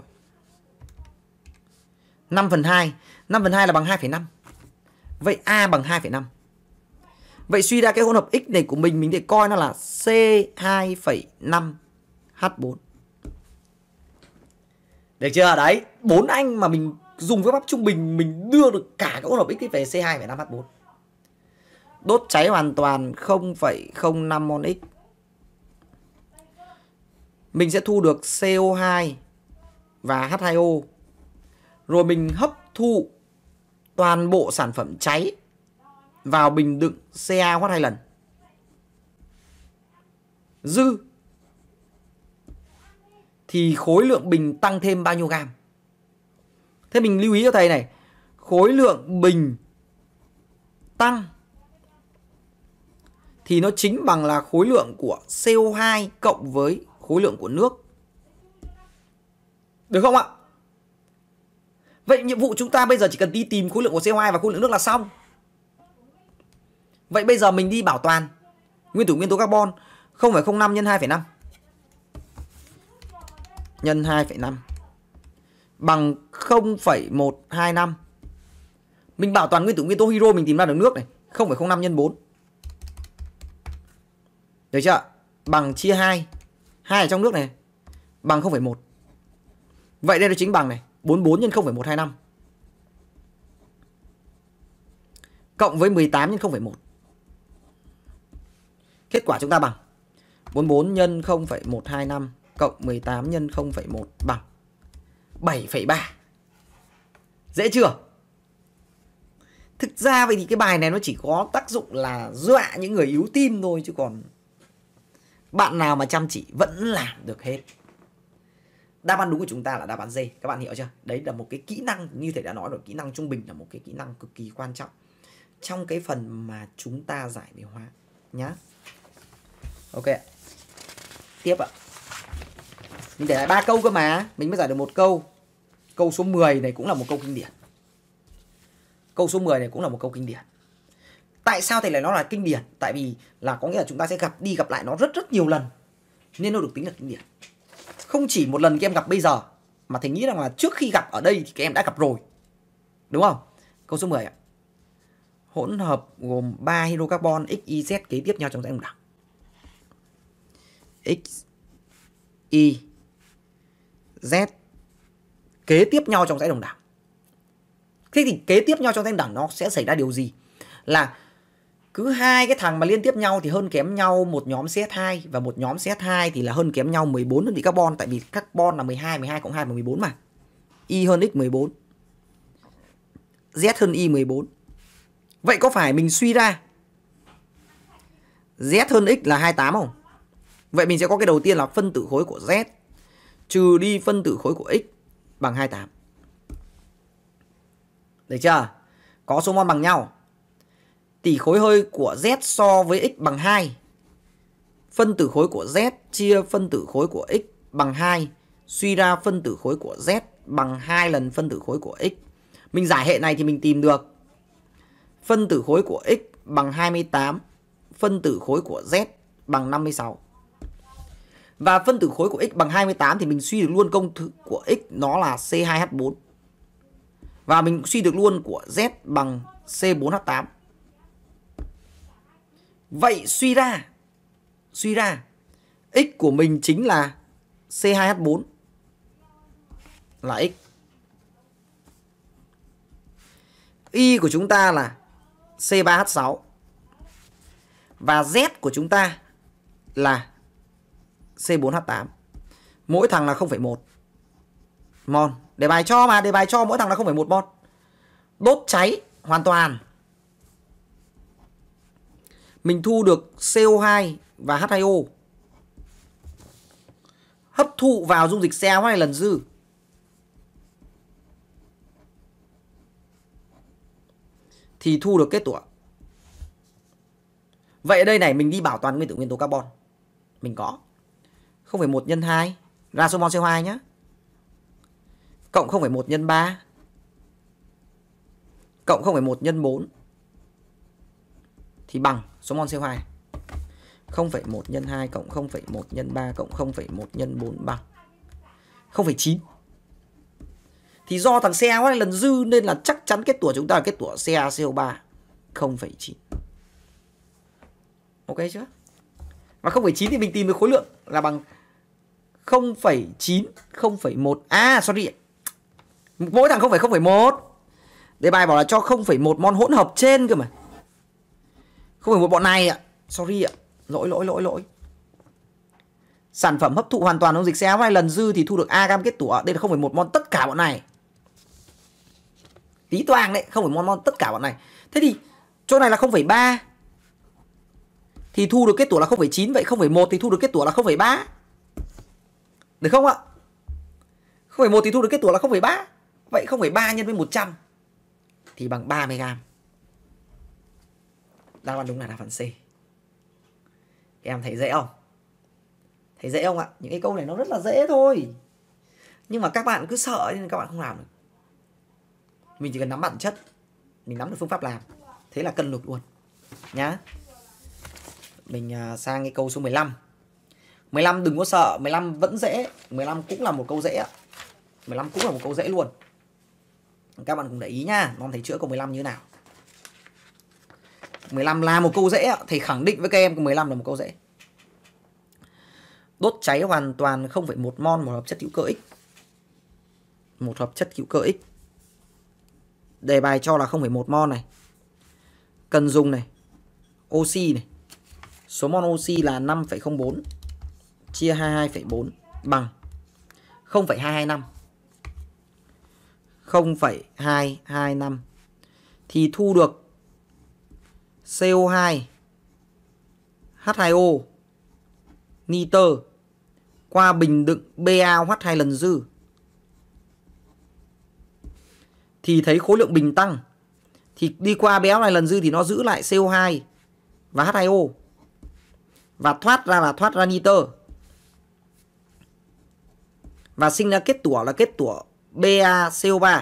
5 phần 2 5 phần 2 là bằng 2,5 Vậy A bằng 2,5 Vậy suy ra cái hỗn hợp x này của mình Mình để coi nó là C2,5H4 Được chưa? Đấy, bốn anh mà mình dùng phương pháp trung bình Mình đưa được cả cái hỗn hợp x về C2,5H4 đốt cháy hoàn toàn 0,05 mol x. Mình sẽ thu được CO2 và H2O. Rồi mình hấp thụ toàn bộ sản phẩm cháy vào bình đựng CaOH hai lần. Dư thì khối lượng bình tăng thêm bao nhiêu gam? Thế mình lưu ý cho thầy này, khối lượng bình tăng thì nó chính bằng là khối lượng của CO2 cộng với khối lượng của nước. Được không ạ? Vậy nhiệm vụ chúng ta bây giờ chỉ cần đi tìm khối lượng của CO2 và khối lượng nước là xong. Vậy bây giờ mình đi bảo toàn nguyên tử nguyên tố carbon 0,05 nhân 2,5 nhân 2,5 bằng 0,125. Mình bảo toàn nguyên tử nguyên tố hydro mình tìm ra được nước này, 0,05 nhân 4. Được chưa? Bằng chia 2. 2 ở trong nước này bằng 0,1. Vậy đây là chính bằng này, 44 nhân 0,125. Cộng với 18 nhân 0,1. Kết quả chúng ta bằng 44 nhân 0,125 cộng 18 nhân 0,1 bằng 7,3. Dễ chưa? Thực ra vậy thì cái bài này nó chỉ có tác dụng là dọa những người yếu tim thôi chứ còn bạn nào mà chăm chỉ vẫn làm được hết đáp án đúng của chúng ta là đáp án D các bạn hiểu chưa đấy là một cái kỹ năng như thể đã nói rồi kỹ năng trung bình là một cái kỹ năng cực kỳ quan trọng trong cái phần mà chúng ta giải về hóa nhá ok tiếp ạ mình để lại ba câu cơ mà mình mới giải được một câu câu số 10 này cũng là một câu kinh điển câu số 10 này cũng là một câu kinh điển tại sao thầy lại nó là kinh điển tại vì là có nghĩa là chúng ta sẽ gặp đi gặp lại nó rất rất nhiều lần nên nó được tính là kinh điển không chỉ một lần các em gặp bây giờ mà thầy nghĩ rằng là trước khi gặp ở đây thì các em đã gặp rồi đúng không câu số 10 ạ hỗn hợp gồm 3 hydrocarbon x y z kế tiếp nhau trong dãy hùng đẳng x y z kế tiếp nhau trong dãy đồng đẳng thế thì kế tiếp nhau trong dãy đồng đẳng nó sẽ xảy ra điều gì là cứ hai cái thằng mà liên tiếp nhau thì hơn kém nhau một nhóm CH2 và một nhóm CH2 thì là hơn kém nhau 14 đơn vị carbon tại vì carbon là 12, 12 cộng 2 bằng 14 mà. Y hơn X 14. Z hơn Y 14. Vậy có phải mình suy ra Z hơn X là 28 không? Vậy mình sẽ có cái đầu tiên là phân tử khối của Z trừ đi phân tử khối của X bằng 28. Được chưa? Có số mol bằng nhau tỷ khối hơi của Z so với x bằng 2. Phân tử khối của Z chia phân tử khối của x bằng 2, suy ra phân tử khối của Z bằng 2 lần phân tử khối của x. Mình giải hệ này thì mình tìm được phân tử khối của x bằng 28, phân tử khối của z bằng 56. Và phân tử khối của x bằng 28 thì mình suy được luôn công thức của x nó là C2H4. Và mình suy được luôn của z bằng C4H8. Vậy suy ra, suy ra, x của mình chính là C2H4 là x. Y của chúng ta là C3H6. Và Z của chúng ta là C4H8. Mỗi thằng là 0,1 mol. Đề bài cho mà, đề bài cho mỗi thằng là 0,1 mol. Đốt cháy hoàn toàn mình thu được CO2 và H2O hấp thụ vào dung dịch CO2 lần dư. Thì thu được kết tủa. Vậy ở đây này mình đi bảo toàn nguyên tử nguyên tố carbon. Mình có không phải 0,1 nhân 2 ra số mol CO2 nhé. Cộng không phải 0,1 nhân 3. Cộng 0,1 nhân 4 thì bằng số mol CO2 này. 0,1 nhân 2 cộng 0,1 nhân 3 cộng 0,1 nhân 4 bằng 0,9 thì do thằng CA hóa lần dư nên là chắc chắn kết tủa chúng ta là kết tủa CaCO3 0,9 ok chưa và 0,9 thì mình tìm được khối lượng là bằng 0,9 0,1 à sorry mỗi thằng 0,0,1 đề bài bảo là cho 0,1 mol hỗn hợp trên cơ mà không phải một bọn này ạ. Sorry ạ. Lỗi lỗi lỗi lỗi. Sản phẩm hấp thụ hoàn toàn dung dịch CH hai lần dư thì thu được A cam kết tủa. Đây là không phải một mon tất cả bọn này. Tí toàn đấy, không phải mon mon tất cả bọn này. Thế thì chỗ này là 0,3 thì thu được kết tủa là 0,9 vậy 0,1 thì thu được kết tủa là 0,3. Được không ạ? 0,1 thì thu được kết tủa là 0,3. Vậy 0,3 nhân với 100 thì bằng 30 gram đáp án đúng là đáp án C em thấy dễ không thấy dễ không ạ những cái câu này nó rất là dễ thôi nhưng mà các bạn cứ sợ nên các bạn không làm được mình chỉ cần nắm bản chất mình nắm được phương pháp làm thế là cân lực luôn nhá mình à, sang cái câu số 15 15 đừng có sợ 15 vẫn dễ 15 cũng là một câu dễ 15 cũng là một câu dễ luôn các bạn cũng để ý nhá nó thấy chữa câu 15 như thế nào 15 là một câu dễ Thầy khẳng định với các em 15 là một câu dễ Đốt cháy hoàn toàn 0,1 mol một hợp chất hữu cơ X Một hợp chất hữu cơ X Đề bài cho là 0,1 mol này Cần dùng này Oxy này Số mol oxy là 5,04 Chia 22,4 bằng 0,225 0,225 Thì thu được CO2 H2O Nitơ qua bình đựng BaOH hai lần dư thì thấy khối lượng bình tăng thì đi qua béo này lần dư thì nó giữ lại CO2 và H2O và thoát ra là thoát ra nitơ và sinh ra kết tủa là kết tủa BaCO3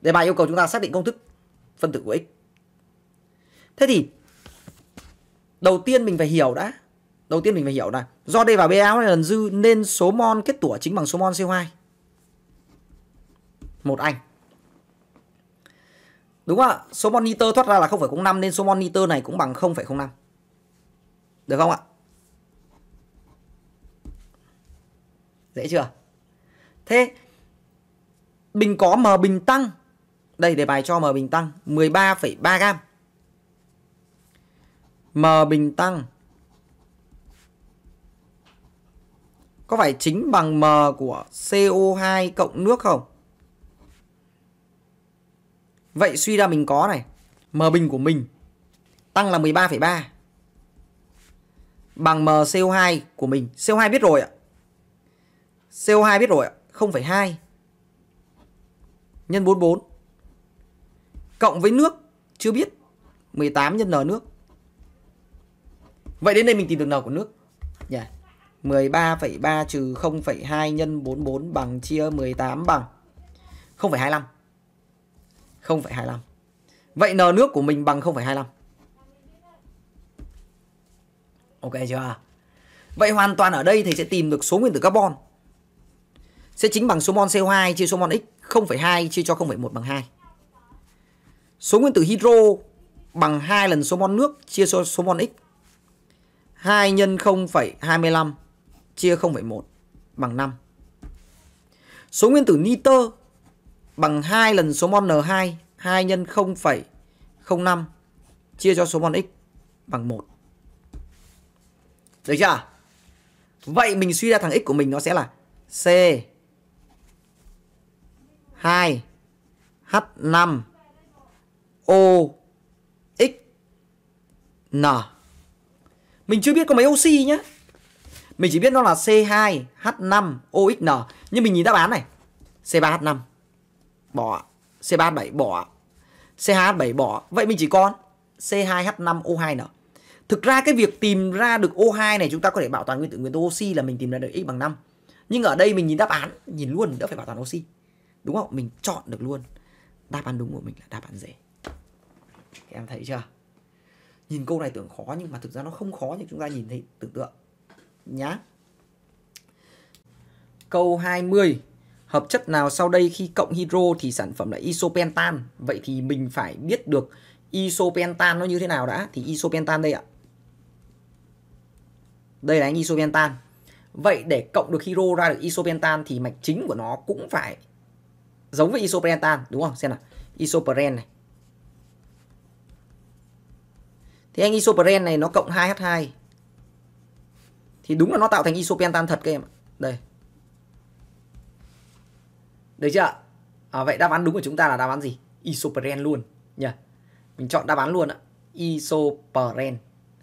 Đề bài yêu cầu chúng ta xác định công thức phân tử của x. Thế thì đầu tiên mình phải hiểu đã. Đầu tiên mình phải hiểu là do D và BA là lần dư nên số mol kết tủa chính bằng số mol CO2. Một anh. Đúng không ạ? Số mol nitơ thoát ra là 0,05 nên số mol nitơ này cũng bằng 0,05. Được không ạ? Dễ chưa? Thế bình có m bình tăng đây đề bài cho M bình tăng 13,3 gam. M bình tăng có phải chính bằng M của CO2 cộng nước không? Vậy suy ra mình có này, M bình của mình tăng là 13,3 bằng M CO2 của mình. CO2 biết rồi ạ. CO2 biết rồi ạ, 0,2 nhân 44 cộng với nước chưa biết 18 nhân n nước. Vậy đến đây mình tìm được n của nước. Nhỉ? Yeah. 13,3 trừ 0,2 nhân 44 bằng chia 18 bằng 0,25. 0,25. Vậy n nước của mình bằng 0,25. Ok chưa? Vậy hoàn toàn ở đây thì sẽ tìm được số nguyên tử carbon. Sẽ chính bằng số mol CO2 chia số mol X 0,2 chia cho 0,1 bằng 2. Số nguyên tử hydro bằng 2 lần số mol nước chia số, số mol x. 2 nhân 0,25 chia 0,1 bằng 5. Số nguyên tử nitơ bằng 2 lần số mol N2, 2 nhân 0,05 chia cho số mol x bằng 1. Được chưa? Vậy mình suy ra thằng x của mình nó sẽ là C 2 H5 O X N Mình chưa biết có mấy oxy nhá Mình chỉ biết nó là C2H5OXN Nhưng mình nhìn đáp án này C3H5 Bỏ C3H7 bỏ C2H7 bỏ Vậy mình chỉ còn C2H5O2N Thực ra cái việc tìm ra được O2 này chúng ta có thể bảo toàn nguyên tử nguyên tố oxy là mình tìm ra được x bằng 5. Nhưng ở đây mình nhìn đáp án, nhìn luôn đỡ phải bảo toàn oxy. Đúng không? Mình chọn được luôn. Đáp án đúng của mình là đáp án dễ em thấy chưa? Nhìn câu này tưởng khó nhưng mà thực ra nó không khó như chúng ta nhìn thấy tưởng tượng. Nhá. Câu 20. Hợp chất nào sau đây khi cộng hydro thì sản phẩm là isopentan. Vậy thì mình phải biết được isopentan nó như thế nào đã. Thì isopentan đây ạ. Đây là anh isopentan. Vậy để cộng được hydro ra được isopentan thì mạch chính của nó cũng phải giống với isopentan đúng không? Xem nào. Isopren này Thì anh isopren này nó cộng 2H2. Thì đúng là nó tạo thành isopentan thật các em Đây. đấy chưa à, Vậy đáp án đúng của chúng ta là đáp án gì? Isopren luôn nhỉ. Mình chọn đáp án luôn ạ. Isopren.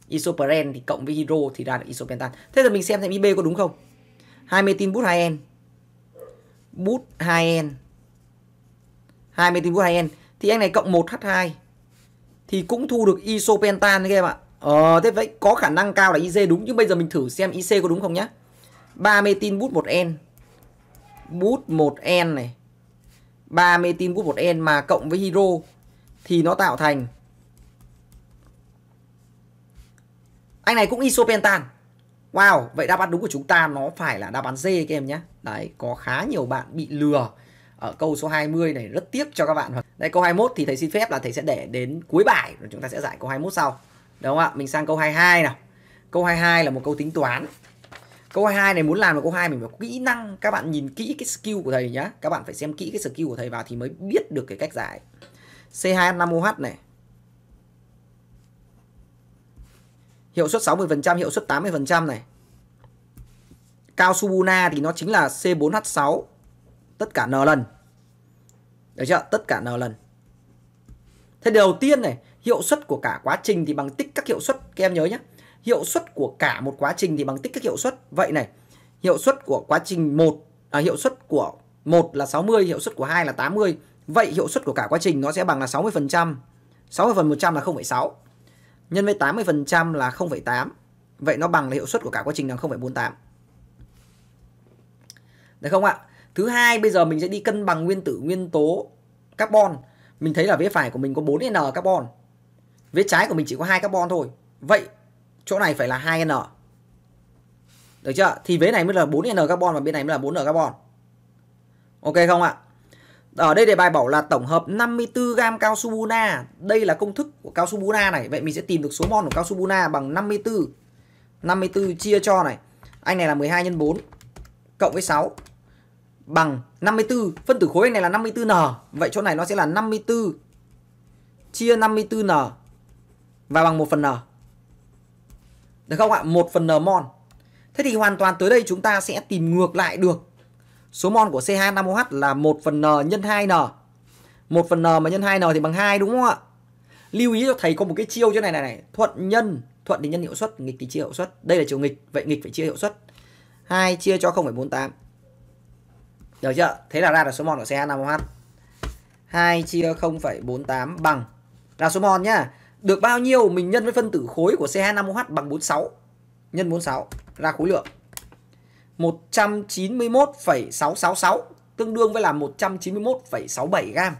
Isopren thì cộng với hydro thì ra được isopentan. Thế giờ mình xem xem IB có đúng không? 2 metin bút 2N. Bút 2N. 2 metin bút 2N thì anh này cộng 1H2 thì cũng thu được isopentan các em ạ. Ờ thế vậy có khả năng cao là IC đúng nhưng bây giờ mình thử xem IC có đúng không nhá. 3 metin bút 1 en, Bút 1 en này. 3 metin bút 1 en mà cộng với hydro thì nó tạo thành Anh này cũng isopentan. Wow, vậy đáp án đúng của chúng ta nó phải là đáp án D các em nhé. Đấy, có khá nhiều bạn bị lừa ở câu số 20 này rất tiếc cho các bạn đây câu 21 thì thầy xin phép là thầy sẽ để đến cuối bài rồi chúng ta sẽ giải câu 21 sau. Đúng không ạ? Mình sang câu 22 nào. Câu 22 là một câu tính toán. Câu 22 này muốn làm là câu 2 mình phải có kỹ năng, các bạn nhìn kỹ cái skill của thầy nhá. Các bạn phải xem kỹ cái skill của thầy vào thì mới biết được cái cách giải. c 2 h 5 oh này. Hiệu suất 60%, hiệu suất 80% này. Cao Subuna thì nó chính là C4H6 tất cả N lần được chưa? Tất cả n lần. Thế đầu tiên này, hiệu suất của cả quá trình thì bằng tích các hiệu suất. Các em nhớ nhé. Hiệu suất của cả một quá trình thì bằng tích các hiệu suất. Vậy này, hiệu suất của quá trình 1, à, hiệu suất của 1 là 60, hiệu suất của 2 là 80. Vậy hiệu suất của cả quá trình nó sẽ bằng là 60%. 60 phần 100 là 0,6. Nhân với 80% là 0,8. Vậy nó bằng là hiệu suất của cả quá trình là 0,48. Được không ạ? Thứ hai bây giờ mình sẽ đi cân bằng nguyên tử nguyên tố carbon. Mình thấy là vế phải của mình có 4N carbon. Vế trái của mình chỉ có hai carbon thôi. Vậy chỗ này phải là 2N. Được chưa? Thì vế này mới là 4N carbon và bên này mới là 4N carbon. Ok không ạ? Ở đây đề bài bảo là tổng hợp 54 gam cao su buna. Đây là công thức của cao su buna này. Vậy mình sẽ tìm được số mol của cao su buna bằng 54. 54 chia cho này. Anh này là 12 x 4 cộng với 6 bằng 54. Phân tử khối này là 54N. Vậy chỗ này nó sẽ là 54 chia 54N và bằng 1 phần N. Được không ạ? 1 phần N mol. Thế thì hoàn toàn tới đây chúng ta sẽ tìm ngược lại được số mol của C2H5OH là 1 phần N nhân 2N. 1 phần N mà nhân 2N thì bằng 2 đúng không ạ? Lưu ý cho thầy có một cái chiêu chỗ này này này. Thuận nhân, thuận thì nhân hiệu suất, nghịch thì chia hiệu suất. Đây là chiều nghịch, vậy nghịch phải chia hiệu suất. 2 chia cho 0,48 được chưa? Thế là ra được số mol của CH5OH. 2 chia 0,48 bằng ra số mol nhá. Được bao nhiêu mình nhân với phân tử khối của CH5OH bằng 46. Nhân 46 ra khối lượng. 191,666 tương đương với là 191,67 gam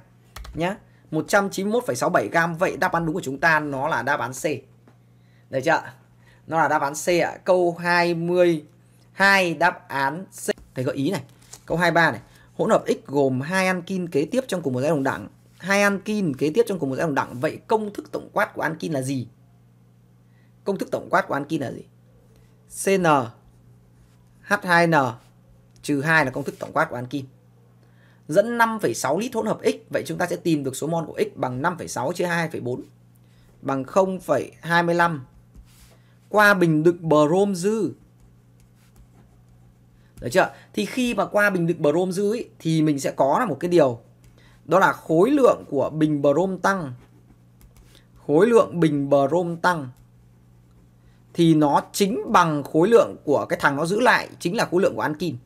nhá. 191,67 gam vậy đáp án đúng của chúng ta nó là đáp án C. Được chưa? Nó là đáp án C ạ. Câu 22 đáp án C. thầy gợi ý này. Câu 23 này, hỗn hợp x gồm hai ankin kế tiếp trong cùng một dãy đồng đẳng. Hai ankin kế tiếp trong cùng một dãy đồng đẳng. Vậy công thức tổng quát của ankin là gì? Công thức tổng quát của ankin là gì? CN H2N trừ 2 là công thức tổng quát của ankin. Dẫn 5,6 lít hỗn hợp x, vậy chúng ta sẽ tìm được số mol của x bằng 5,6 chia 2,4 bằng 0,25 qua bình đựng brom dư được chưa? Thì khi mà qua bình đựng brom dư ý, thì mình sẽ có là một cái điều đó là khối lượng của bình brom tăng khối lượng bình brom tăng thì nó chính bằng khối lượng của cái thằng nó giữ lại chính là khối lượng của ankin.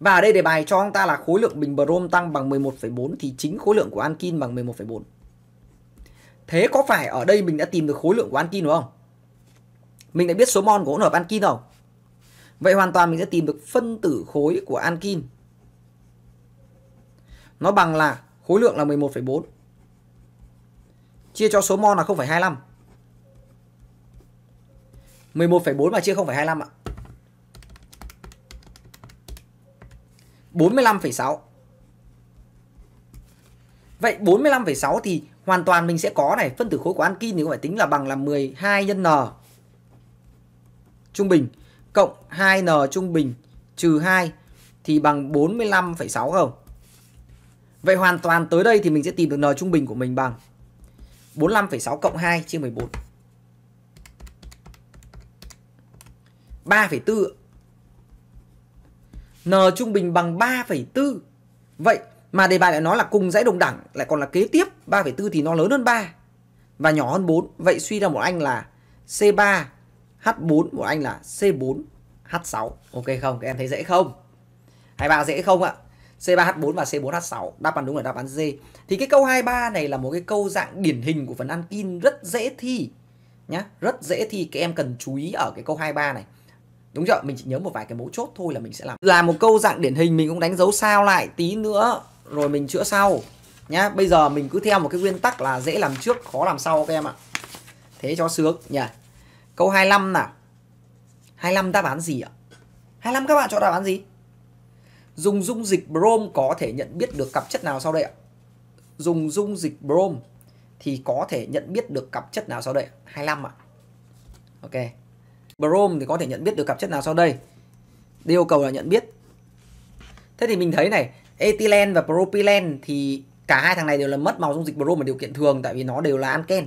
Và ở đây đề bài cho chúng ta là khối lượng bình brom tăng bằng 11,4 thì chính khối lượng của ankin bằng 11,4. Thế có phải ở đây mình đã tìm được khối lượng của ankin đúng không? Mình đã biết số mol của hỗn hợp ankin không? Vậy hoàn toàn mình sẽ tìm được phân tử khối của ankin. Nó bằng là khối lượng là 11,4. Chia cho số mol là 0,25. 11,4 mà chia 0,25 ạ. 45,6. Vậy 45,6 thì hoàn toàn mình sẽ có này, phân tử khối của ankin thì cũng phải tính là bằng là 12 nhân n. Trung bình cộng 2n trung bình trừ 2 thì bằng 45,6 không? Vậy hoàn toàn tới đây thì mình sẽ tìm được n trung bình của mình bằng 45,6 cộng 2 chia 14. 3,4 N trung bình bằng 3,4 Vậy mà đề bài lại nói là cùng dãy đồng đẳng Lại còn là kế tiếp 3,4 thì nó lớn hơn 3 Và nhỏ hơn 4 Vậy suy ra một anh là C3 H4 của anh là C4 H6 ok không các em thấy dễ không hai ba dễ không ạ C3H4 và C4H6 đáp án đúng là đáp án D thì cái câu 23 này là một cái câu dạng điển hình của phần Ankin rất dễ thi nhá rất dễ thi các em cần chú ý ở cái câu 23 này đúng chưa mình chỉ nhớ một vài cái mấu chốt thôi là mình sẽ làm là một câu dạng điển hình mình cũng đánh dấu sao lại tí nữa rồi mình chữa sau nhá bây giờ mình cứ theo một cái nguyên tắc là dễ làm trước khó làm sau các em ạ thế cho sướng nhỉ Câu 25 nào. 25 đáp án gì ạ? 25 các bạn chọn đáp án gì? Dùng dung dịch brom có thể nhận biết được cặp chất nào sau đây ạ? Dùng dung dịch brom thì có thể nhận biết được cặp chất nào sau đây? 25 ạ. Ok. Brom thì có thể nhận biết được cặp chất nào sau đây? Đây yêu cầu là nhận biết. Thế thì mình thấy này, ethylene và propylene thì cả hai thằng này đều là mất màu dung dịch brom ở điều kiện thường tại vì nó đều là anken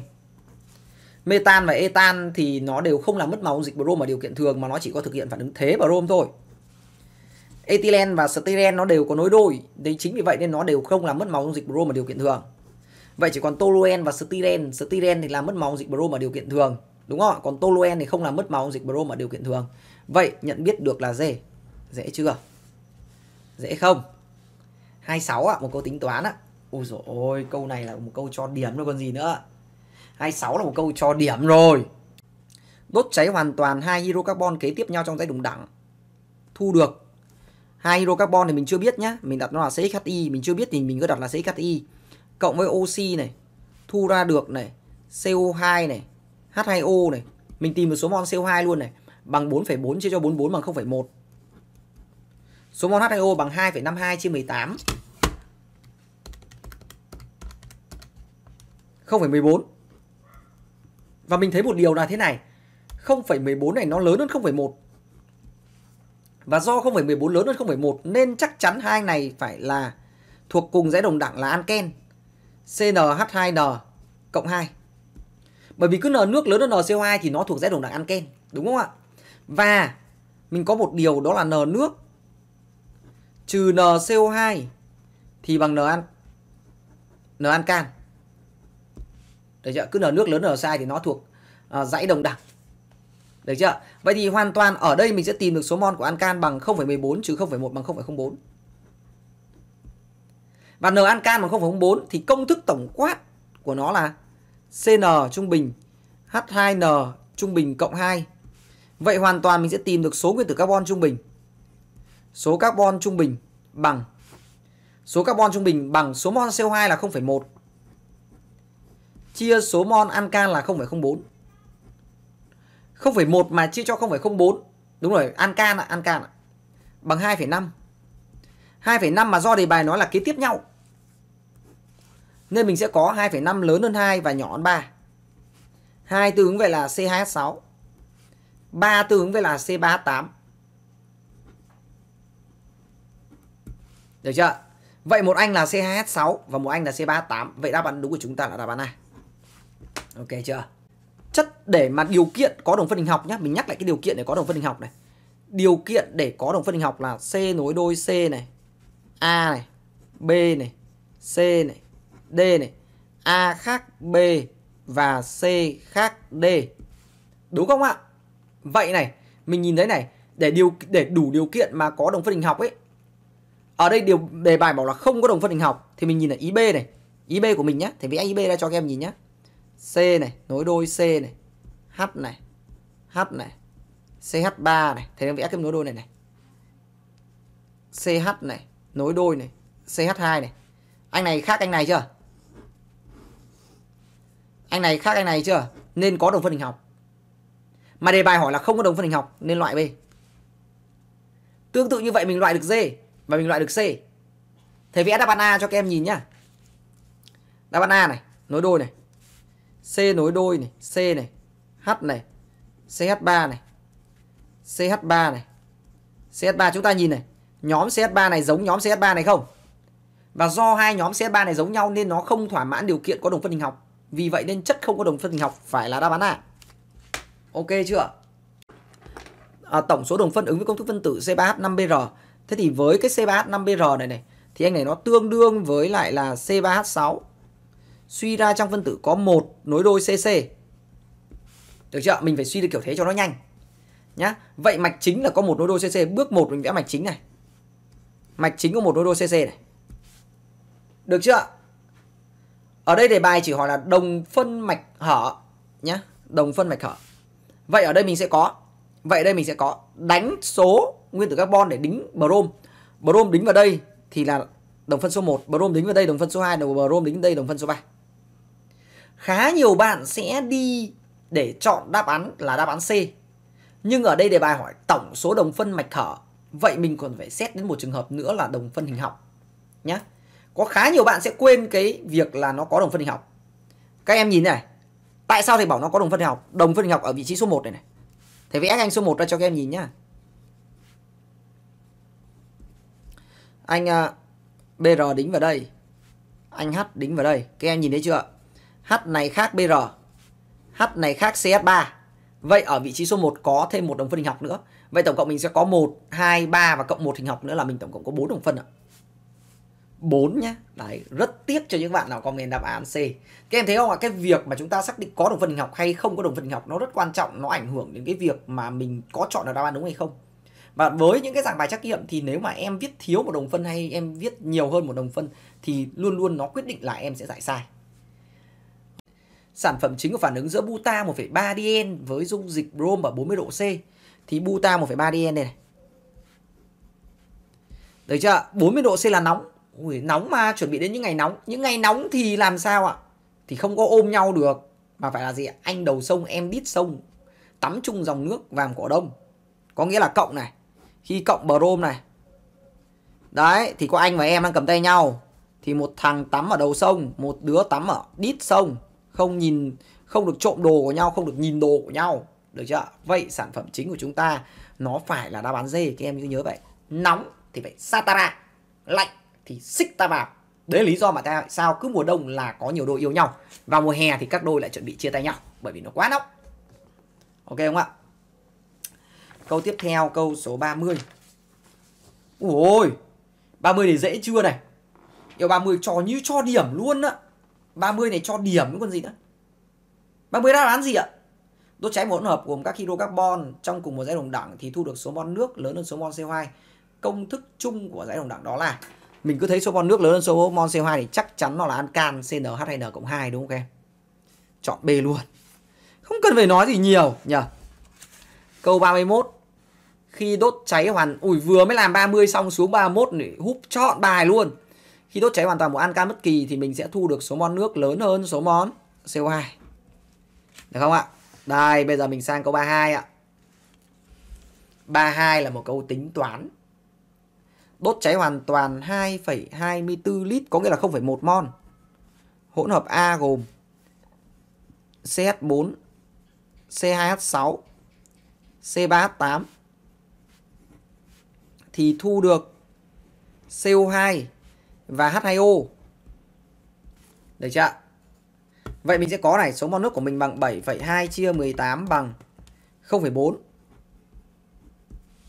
metan và etan thì nó đều không làm mất màu dịch brom ở điều kiện thường mà nó chỉ có thực hiện phản ứng thế brom thôi ethylene và styrene nó đều có nối đôi đấy chính vì vậy nên nó đều không làm mất màu dung dịch brom ở điều kiện thường vậy chỉ còn toluen và styrene, styrene thì làm mất màu dịch brom ở điều kiện thường đúng không còn toluen thì không làm mất màu dịch brom ở điều kiện thường vậy nhận biết được là dễ dễ chưa dễ không 26 ạ à, một câu tính toán ạ à. ôi dồi ôi câu này là một câu cho điểm rồi còn gì nữa 26 là một câu cho điểm rồi đốt cháy hoàn toàn hai hydrocarbon kế tiếp nhau trong dãy đồng đẳng thu được hai hydrocarbon thì mình chưa biết nhá mình đặt nó là CXHI mình chưa biết thì mình cứ đặt là CXHI cộng với oxy này thu ra được này CO2 này H2O này mình tìm được số mol CO2 luôn này bằng 4,4 chia cho 44 bằng 0,1 số mol H2O bằng 2,52 chia 18 0,14 và mình thấy một điều là thế này 0,14 này nó lớn hơn 0,1 Và do 0,14 lớn hơn 0,1 Nên chắc chắn hai này phải là Thuộc cùng dãy đồng đẳng là anken CnH2n cộng 2 Bởi vì cứ N nước lớn hơn NCO2 Thì nó thuộc dãy đồng đẳng anken Đúng không ạ Và mình có một điều đó là N nước Trừ NCO2 Thì bằng N an N ancan đấy chưa cứ nở nước lớn nở sai thì nó thuộc uh, dãy đồng đẳng đấy chưa vậy thì hoàn toàn ở đây mình sẽ tìm được số mol của ancan bằng 0,14 trừ 0,1 bằng 0,04 và n ancan bằng 0,04 thì công thức tổng quát của nó là cn trung bình h2n trung bình cộng 2 vậy hoàn toàn mình sẽ tìm được số nguyên tử carbon trung bình số carbon trung bình bằng số carbon trung bình bằng số mol CO2 là 0,1 chia số mol can là 0,04. 0,1 mà chia cho 0,04. Đúng rồi, ăn can ạ, ăn can ạ. Bằng 2,5. 2,5 mà do đề bài nói là kế tiếp nhau. Nên mình sẽ có 2,5 lớn hơn 2 và nhỏ hơn 3. 2 tương ứng với là C2H6. 3 tương ứng với là C3H8. Được chưa? Vậy một anh là C2H6 và một anh là C3H8. Vậy đáp án đúng của chúng ta là đáp án này. Ok chưa? Chất để mà điều kiện có đồng phân hình học nhé Mình nhắc lại cái điều kiện để có đồng phân hình học này Điều kiện để có đồng phân hình học là C nối đôi C này A này B này C này D này A khác B và C khác D Đúng không ạ? Vậy này, mình nhìn thấy này Để điều để đủ điều kiện mà có đồng phân hình học ấy Ở đây điều đề bài bảo là không có đồng phân hình học Thì mình nhìn là ý B này Ý B của mình nhé Thì vẽ ý B ra cho các em nhìn nhé C này, nối đôi C này, H này, H này, CH3 này, thế nên vẽ cái nối đôi này này. CH này, nối đôi này, CH2 này. Anh này khác anh này chưa? Anh này khác anh này chưa? Nên có đồng phân hình học. Mà đề bài hỏi là không có đồng phân hình học nên loại B. Tương tự như vậy mình loại được D và mình loại được C. Thầy vẽ đáp án A cho các em nhìn nhá. Đáp án A này, nối đôi này, C nối đôi này, C này, H này, CH3 này, CH3 này. CH3 chúng ta nhìn này, nhóm CH3 này giống nhóm CH3 này không? Và do hai nhóm CH3 này giống nhau nên nó không thỏa mãn điều kiện có đồng phân hình học. Vì vậy nên chất không có đồng phân hình học phải là đáp án A. Ok chưa? À, tổng số đồng phân ứng với công thức phân tử C3H5Br. Thế thì với cái C3H5Br này này thì anh này nó tương đương với lại là C3H6 suy ra trong phân tử có một nối đôi CC. Được chưa? Mình phải suy được kiểu thế cho nó nhanh. Nhá. Vậy mạch chính là có một nối đôi CC, bước 1 mình vẽ mạch chính này. Mạch chính có một nối đôi CC này. Được chưa? Ở đây đề bài chỉ hỏi là đồng phân mạch hở nhá, đồng phân mạch hở. Vậy ở đây mình sẽ có Vậy đây mình sẽ có đánh số nguyên tử carbon để đính brom. Brom đính vào đây thì là đồng phân số 1, brom đính vào đây đồng phân số 2, đồng brom đính vào đây đồng phân số 3 khá nhiều bạn sẽ đi để chọn đáp án là đáp án C. Nhưng ở đây đề bài hỏi tổng số đồng phân mạch hở. Vậy mình còn phải xét đến một trường hợp nữa là đồng phân hình học. Nhá. Có khá nhiều bạn sẽ quên cái việc là nó có đồng phân hình học. Các em nhìn này. Tại sao thầy bảo nó có đồng phân hình học? Đồng phân hình học ở vị trí số 1 này này. Thầy vẽ anh số 1 ra cho các em nhìn nhá. Anh uh, à, BR đính vào đây. Anh H đính vào đây. Các em nhìn thấy chưa ạ? H này khác BR. H này khác CH3. Vậy ở vị trí số 1 có thêm một đồng phân hình học nữa. Vậy tổng cộng mình sẽ có 1, 2, 3 và cộng một hình học nữa là mình tổng cộng có 4 đồng phân ạ. 4 nhá. Đấy, rất tiếc cho những bạn nào comment đáp án C. Các em thấy không ạ? Cái việc mà chúng ta xác định có đồng phân hình học hay không có đồng phân hình học nó rất quan trọng, nó ảnh hưởng đến cái việc mà mình có chọn được đáp án đúng hay không. Và với những cái dạng bài trắc nghiệm thì nếu mà em viết thiếu một đồng phân hay em viết nhiều hơn một đồng phân thì luôn luôn nó quyết định là em sẽ giải sai sản phẩm chính của phản ứng giữa buta 1,3 dien với dung dịch brom ở 40 độ C thì buta 1,3 dn đây này. Được chưa? 40 độ C là nóng. Ui, nóng mà chuẩn bị đến những ngày nóng. Những ngày nóng thì làm sao ạ? Thì không có ôm nhau được mà phải là gì? ạ Anh đầu sông em đít sông, tắm chung dòng nước vàm cỏ đông. Có nghĩa là cộng này. Khi cộng brom này. Đấy, thì có anh và em đang cầm tay nhau thì một thằng tắm ở đầu sông, một đứa tắm ở đít sông không nhìn không được trộm đồ của nhau không được nhìn đồ của nhau được chưa vậy sản phẩm chính của chúng ta nó phải là đáp án dê các em cứ nhớ vậy nóng thì phải satara lạnh thì xích ta vào đấy là lý do mà tại sao cứ mùa đông là có nhiều đôi yêu nhau và mùa hè thì các đôi lại chuẩn bị chia tay nhau bởi vì nó quá nóng ok không ạ câu tiếp theo câu số 30 mươi ôi mươi thì dễ chưa này yêu 30 cho như cho điểm luôn á 30 này cho điểm những con gì nữa 30 đáp án gì ạ đốt cháy một hỗn hợp gồm các hydro carbon trong cùng một dãy đồng đẳng thì thu được số mol nước lớn hơn số mol CO2 công thức chung của dãy đồng đẳng đó là mình cứ thấy số mol nước lớn hơn số mol CO2 thì chắc chắn nó là ancan CnH2n cộng 2 đúng không em chọn B luôn không cần phải nói gì nhiều nhỉ câu 31 khi đốt cháy hoàn ủi vừa mới làm 30 xong xuống 31 để húp chọn bài luôn khi đốt cháy hoàn toàn một anca bất kỳ thì mình sẽ thu được số mol nước lớn hơn số mol CO2. Được không ạ? Đây, bây giờ mình sang câu 32 ạ. 32 là một câu tính toán. Đốt cháy hoàn toàn 2,24 lít có nghĩa là 0,1 mol. Hỗn hợp A gồm CH4, C2H6, C3H8 thì thu được CO2 và H2O. Được chưa? Vậy mình sẽ có này, số mol nước của mình bằng 7,2 chia 18 bằng 0,4.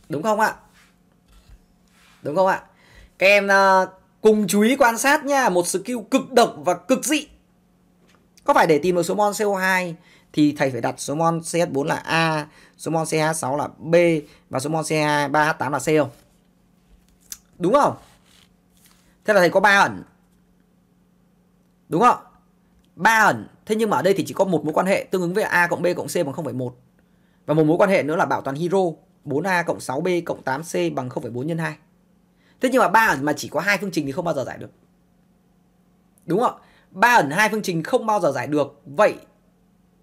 Đúng không ạ? Đúng không ạ? Các em ờ, cùng chú ý quan sát nha, một skill cực độc và cực dị. Có phải để tìm được số mol CO2 thì thầy phải đặt số mol CH4 là A, số mol CH6 là B và số mol CH3H8 là C không? Đúng không? Thế là thầy có ba ẩn. Đúng không? ba ẩn. Thế nhưng mà ở đây thì chỉ có một mối quan hệ tương ứng với A cộng B cộng C bằng 0,1. Và một mối quan hệ nữa là bảo toàn hydro 4A cộng 6B cộng 8C bằng 0,4 nhân 2. Thế nhưng mà ba ẩn mà chỉ có hai phương trình thì không bao giờ giải được. Đúng không? ba ẩn hai phương trình không bao giờ giải được. Vậy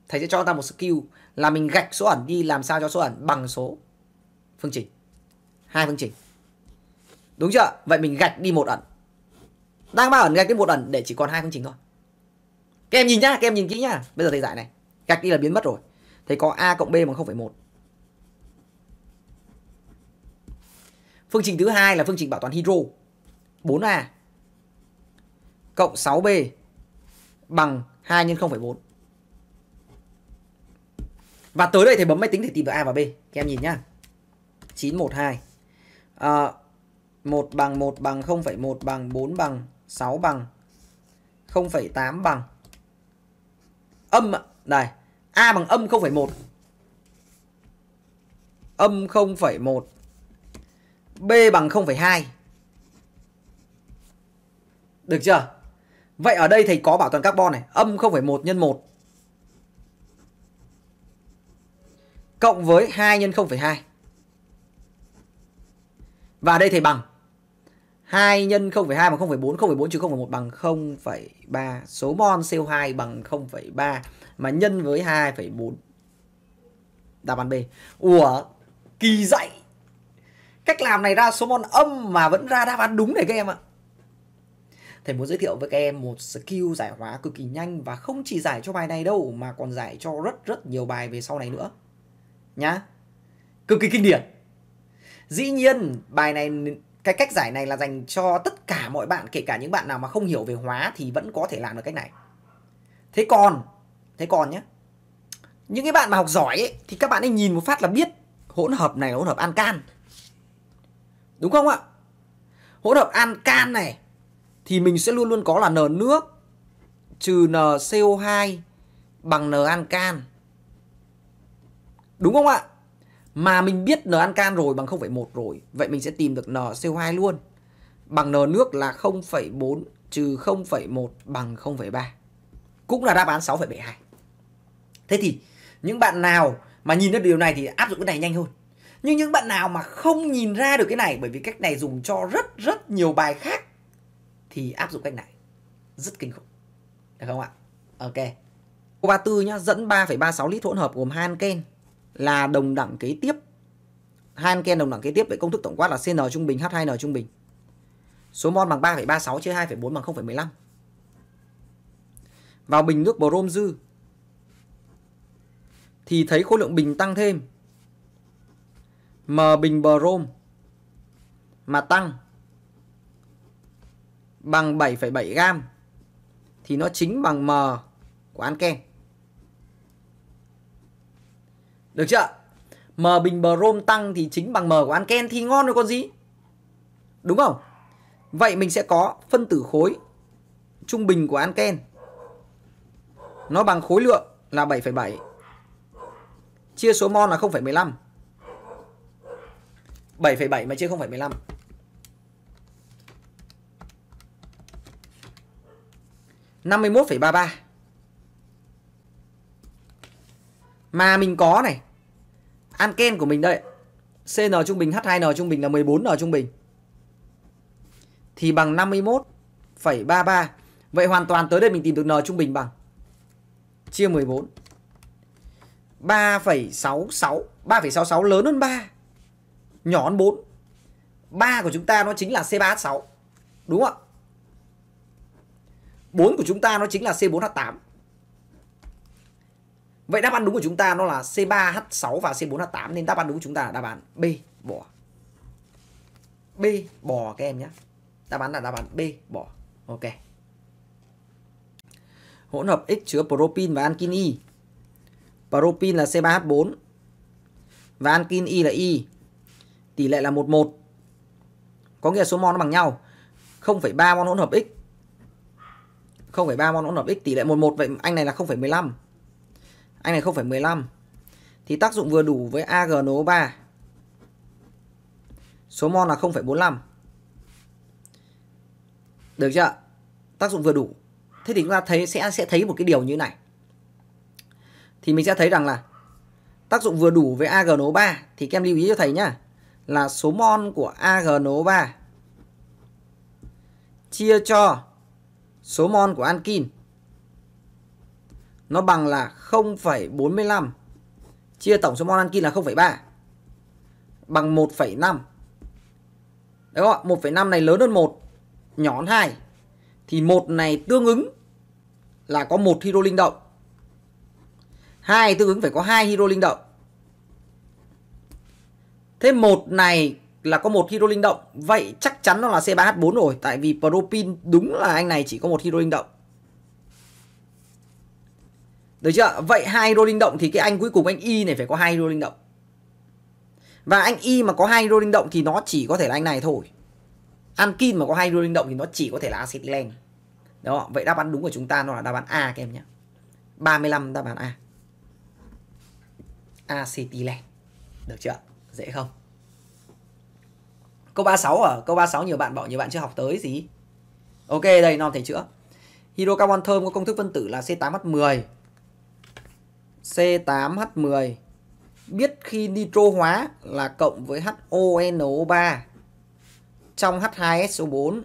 thầy sẽ cho ta một skill là mình gạch số ẩn đi làm sao cho số ẩn bằng số phương trình. Hai phương trình. Đúng chưa? Vậy mình gạch đi một ẩn đang ba ẩn gạch đến một ẩn để chỉ còn hai phương trình thôi các em nhìn nhá các em nhìn kỹ nhá bây giờ thầy giải này gạch đi là biến mất rồi thầy có a cộng b bằng không phẩy một. phương trình thứ hai là phương trình bảo toàn hydro 4a cộng 6b bằng 2 nhân 0,4 và tới đây thì bấm máy tính để tìm được a và b các em nhìn nhá 912 à, 1 bằng 1 bằng 0,1 bằng 4 bằng 6 bằng 0,8 bằng âm đây a bằng âm 0,1 âm 0,1 b bằng 0,2 được chưa vậy ở đây thầy có bảo toàn carbon này âm 0,1 nhân 1 cộng với 2 nhân 0,2 và đây thầy bằng 2 nhân 0,2 bằng 0,4, 0,4 trừ 0,1 bằng 0,3. Số mol CO2 bằng 0,3 mà nhân với 2,4. Đáp án B. Ủa, kỳ dạy. Cách làm này ra số mol âm mà vẫn ra đáp án đúng này các em ạ. Thầy muốn giới thiệu với các em một skill giải hóa cực kỳ nhanh và không chỉ giải cho bài này đâu mà còn giải cho rất rất nhiều bài về sau này nữa. Nhá. Cực kỳ kinh điển. Dĩ nhiên bài này cái cách giải này là dành cho tất cả mọi bạn kể cả những bạn nào mà không hiểu về hóa thì vẫn có thể làm được cách này thế còn thế còn nhé những cái bạn mà học giỏi ấy, thì các bạn ấy nhìn một phát là biết hỗn hợp này là hỗn hợp ancan đúng không ạ hỗn hợp ancan này thì mình sẽ luôn luôn có là n nước trừ n CO2 bằng n ancan đúng không ạ mà mình biết n ancan rồi bằng 0,1 rồi vậy mình sẽ tìm được n CO2 luôn bằng n nước là 0,4 trừ 0,1 bằng 0,3 cũng là đáp án 6,72 thế thì những bạn nào mà nhìn được điều này thì áp dụng cái này nhanh hơn nhưng những bạn nào mà không nhìn ra được cái này bởi vì cách này dùng cho rất rất nhiều bài khác thì áp dụng cách này rất kinh khủng được không ạ ok cô ba tư nhá dẫn 3,36 lít hỗn hợp gồm hai anken là đồng đẳng kế tiếp. Hai Anken đồng đẳng kế tiếp vậy công thức tổng quát là CN trung bình H2N trung bình. Số mol bằng 3,36 chia 2,4 bằng 0,15. Vào bình nước brom dư thì thấy khối lượng bình tăng thêm. M bình brom mà tăng bằng 7,7 gam thì nó chính bằng M của Anken. Được chưa? M bình brom tăng thì chính bằng M của Anken thì ngon rồi còn gì? Đúng không? Vậy mình sẽ có phân tử khối trung bình của Anken. Nó bằng khối lượng là 7,7. Chia số mol là 0,15. 7,7 mà chia 0,15. năm mươi mốt phẩy ba ba mà mình có này Anken của mình đây CN trung bình H2N trung bình là 14N trung bình Thì bằng 51,33 Vậy hoàn toàn tới đây mình tìm được N trung bình bằng Chia 14 3,66 3,66 lớn hơn 3 Nhỏ hơn 4 3 của chúng ta nó chính là C3H6 Đúng không ạ 4 của chúng ta nó chính là C4H8 Vậy đáp án đúng của chúng ta nó là C3H6 và C4H8 nên đáp án đúng của chúng ta là đáp án B bỏ. B bỏ các em nhé. Đáp án là đáp án B bỏ. Ok. Hỗn hợp X chứa propin và ankin Y. Propin là C3H4 và ankin Y là Y. Tỷ lệ là 11. Có nghĩa là số mol nó bằng nhau. 0,3 mol hỗn hợp X. 0,3 mol hỗn hợp X tỷ lệ 11 vậy anh này là 0,15. Anh này 0,15 Thì tác dụng vừa đủ với AgNO3 Số mol là 0,45 Được chưa Tác dụng vừa đủ Thế thì chúng ta thấy sẽ sẽ thấy một cái điều như này Thì mình sẽ thấy rằng là Tác dụng vừa đủ với AgNO3 Thì các em lưu ý cho thầy nhá Là số mol của AgNO3 Chia cho số mol của ankin nó bằng là 0,45 chia tổng số mol ankin là 0,3 bằng 1,5. Đấy các bạn, 1,5 này lớn hơn 1, nhỏ hơn 2 thì 1 này tương ứng là có 1 hydro linh động. 2 tương ứng phải có 2 hydro linh động. Thế 1 này là có 1 hydro linh động, vậy chắc chắn nó là C3H4 rồi tại vì propin đúng là anh này chỉ có 1 hydro linh động. Được chưa? Vậy hai hydro linh động thì cái anh cuối cùng anh Y này phải có hai hydro linh động. Và anh Y mà có hai hydro linh động thì nó chỉ có thể là anh này thôi. Ankin mà có hai hydro linh động thì nó chỉ có thể là acetylen. Đó, vậy đáp án đúng của chúng ta nó là đáp án A các em nhé. 35 đáp án A. Acetylen. Được chưa? Dễ không? Câu 36 ở à? câu 36 nhiều bạn bảo nhiều bạn chưa học tới gì. Ok, đây non thầy chữa. Hydrocarbon thơm có công thức phân tử là C8H10 C8H10 biết khi nitro hóa là cộng với HONO3 trong H2SO4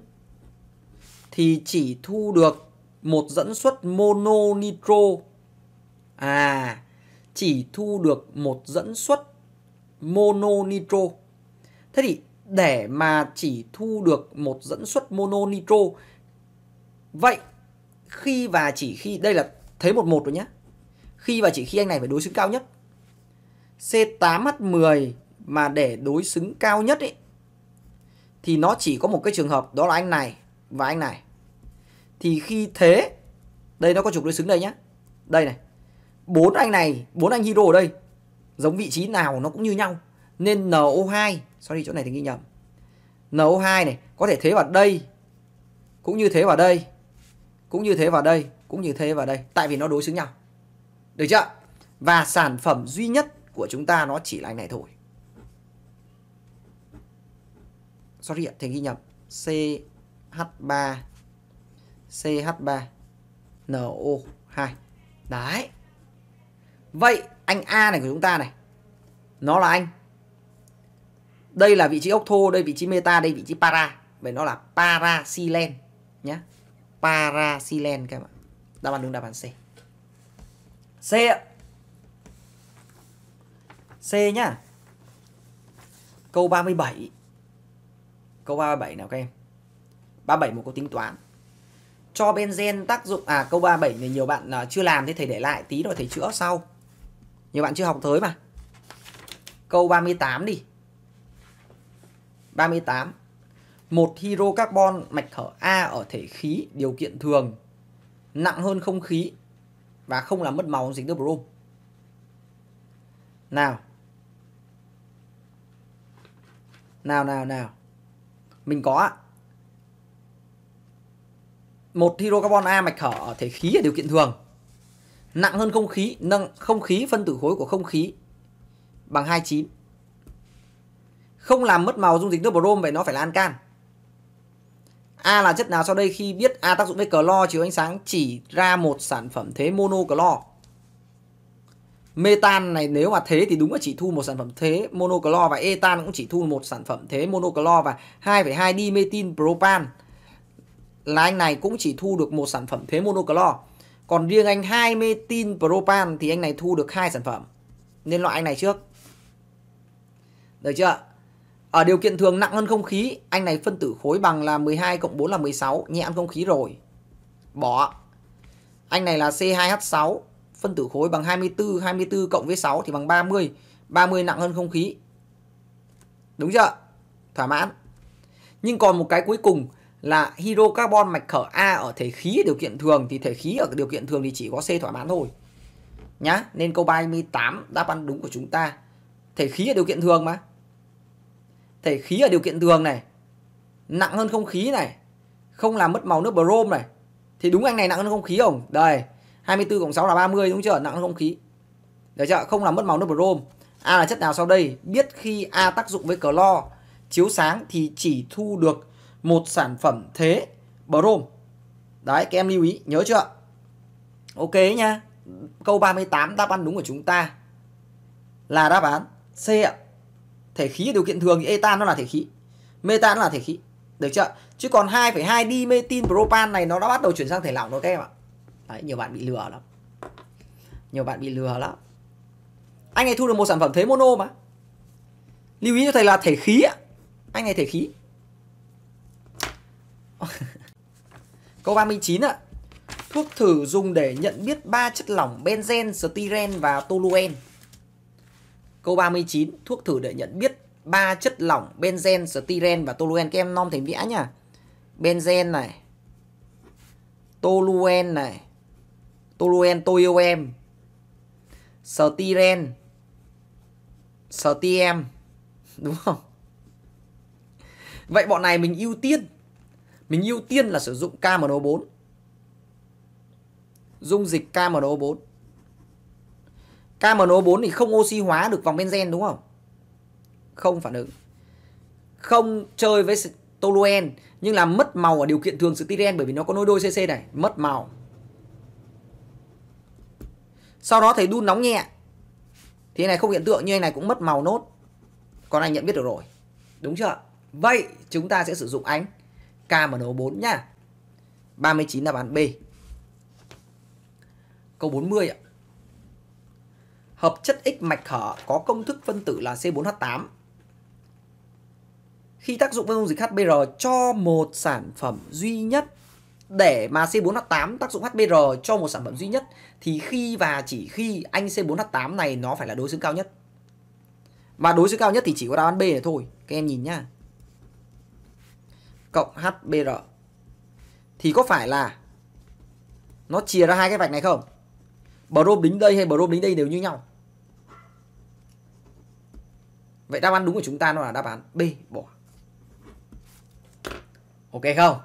thì chỉ thu được một dẫn xuất mono nitro. À, chỉ thu được một dẫn xuất mono nitro. Thế thì để mà chỉ thu được một dẫn xuất mono nitro vậy khi và chỉ khi đây là thấy một một rồi nhé khi và chỉ khi anh này phải đối xứng cao nhất. C8H10 mà để đối xứng cao nhất ấy, thì nó chỉ có một cái trường hợp đó là anh này và anh này. Thì khi thế, đây nó có trục đối xứng đây nhá. Đây này. Bốn anh này, bốn anh hydro ở đây giống vị trí nào nó cũng như nhau. Nên NO2, sorry chỗ này thì ghi nhầm. NO2 này có thể thế vào đây cũng như thế vào đây cũng như thế vào đây cũng như thế vào đây tại vì nó đối xứng nhau được chưa? Và sản phẩm duy nhất của chúng ta nó chỉ là anh này thôi. Sorry ạ, thầy ghi nhầm. CH3 CH3NO2. Đấy. Vậy anh A này của chúng ta này nó là anh. Đây là vị trí ốc thô, đây vị trí meta, đây vị trí para. Vậy nó là parasilen nhá. Parasilen các bạn. Đáp án đúng đáp án C. C C nhá Câu 37 Câu 37 nào các em 37 một câu tính toán Cho benzen tác dụng À câu 37 thì nhiều bạn à, chưa làm Thế thầy để lại tí rồi thầy chữa sau Nhiều bạn chưa học tới mà Câu 38 đi 38 Một hydrocarbon mạch hở A ở thể khí điều kiện thường Nặng hơn không khí và không làm mất màu dính nước brom. Nào. Nào nào nào. Mình có một hydrocarbon A mạch hở ở thể khí ở điều kiện thường nặng hơn không khí, nâng không khí phân tử khối của không khí bằng 29. Không làm mất màu dung dịch nước brom vậy nó phải là ancan. A là chất nào sau đây khi biết A tác dụng với clo chiếu ánh sáng chỉ ra một sản phẩm thế monoclo. Metan này nếu mà thế thì đúng là chỉ thu một sản phẩm thế monoclo và etan cũng chỉ thu một sản phẩm thế monoclo và 2,2 dimethyl propan là anh này cũng chỉ thu được một sản phẩm thế monoclo. Còn riêng anh 2 metin propan thì anh này thu được hai sản phẩm. Nên loại anh này trước. Được chưa ở điều kiện thường nặng hơn không khí, anh này phân tử khối bằng là 12 cộng 4 là 16, nhẹ hơn không khí rồi. Bỏ. Anh này là C2H6, phân tử khối bằng 24, 24 cộng với 6 thì bằng 30. 30 nặng hơn không khí. Đúng chưa? Thỏa mãn. Nhưng còn một cái cuối cùng là hydrocarbon mạch khở A ở thể khí ở điều kiện thường thì thể khí ở điều kiện thường thì chỉ có C thỏa mãn thôi. Nhá, nên câu 38 đáp án đúng của chúng ta. Thể khí ở điều kiện thường mà thể khí ở điều kiện thường này nặng hơn không khí này không làm mất màu nước brom này thì đúng anh này nặng hơn không khí không đây 24 cộng 6 là 30 đúng chưa nặng hơn không khí được chưa không làm mất màu nước brom A là chất nào sau đây biết khi A tác dụng với clo chiếu sáng thì chỉ thu được một sản phẩm thế brom đấy các em lưu ý nhớ chưa ok nhá câu 38 đáp án đúng của chúng ta là đáp án C ạ thể khí điều kiện thường thì etan nó là thể khí metan nó là thể khí được chưa chứ còn 2,2 dimethyl propan này nó đã bắt đầu chuyển sang thể lỏng rồi các em ạ đấy nhiều bạn bị lừa lắm nhiều bạn bị lừa lắm anh ấy thu được một sản phẩm thế mono mà lưu ý cho thầy là thể khí ạ anh này thể khí câu 39 ạ thuốc thử dùng để nhận biết ba chất lỏng benzen styren và toluen Câu 39, thuốc thử để nhận biết ba chất lỏng benzen, styren và toluen. Các em nom thành vẽ nhá Benzen này, toluen này, toluen, toluen, styren, styem Đúng không? Vậy bọn này mình ưu tiên. Mình ưu tiên là sử dụng KMNO4. Dung dịch KMNO4. KMNO4 thì không oxy hóa được vòng benzen đúng không? Không phản ứng. Không chơi với toluen nhưng là mất màu ở điều kiện thường sự styren bởi vì nó có nối đôi CC này, mất màu. Sau đó thầy đun nóng nhẹ. Thế này không hiện tượng như này cũng mất màu nốt. Còn anh nhận biết được rồi. Đúng chưa? Vậy chúng ta sẽ sử dụng ánh KMNO4 nhá. 39 là bán B. Câu 40 ạ hợp chất X mạch hở có công thức phân tử là C4H8. Khi tác dụng với dung dịch HBr cho một sản phẩm duy nhất để mà C4H8 tác dụng HBr cho một sản phẩm duy nhất thì khi và chỉ khi anh C4H8 này nó phải là đối xứng cao nhất. Mà đối xứng cao nhất thì chỉ có đáp án B này thôi. Các em nhìn nhá. Cộng HBr thì có phải là nó chia ra hai cái vạch này không? Brom đính đây hay brom đính đây đều như nhau. Vậy đáp án đúng của chúng ta nó là đáp án B bỏ. Ok không?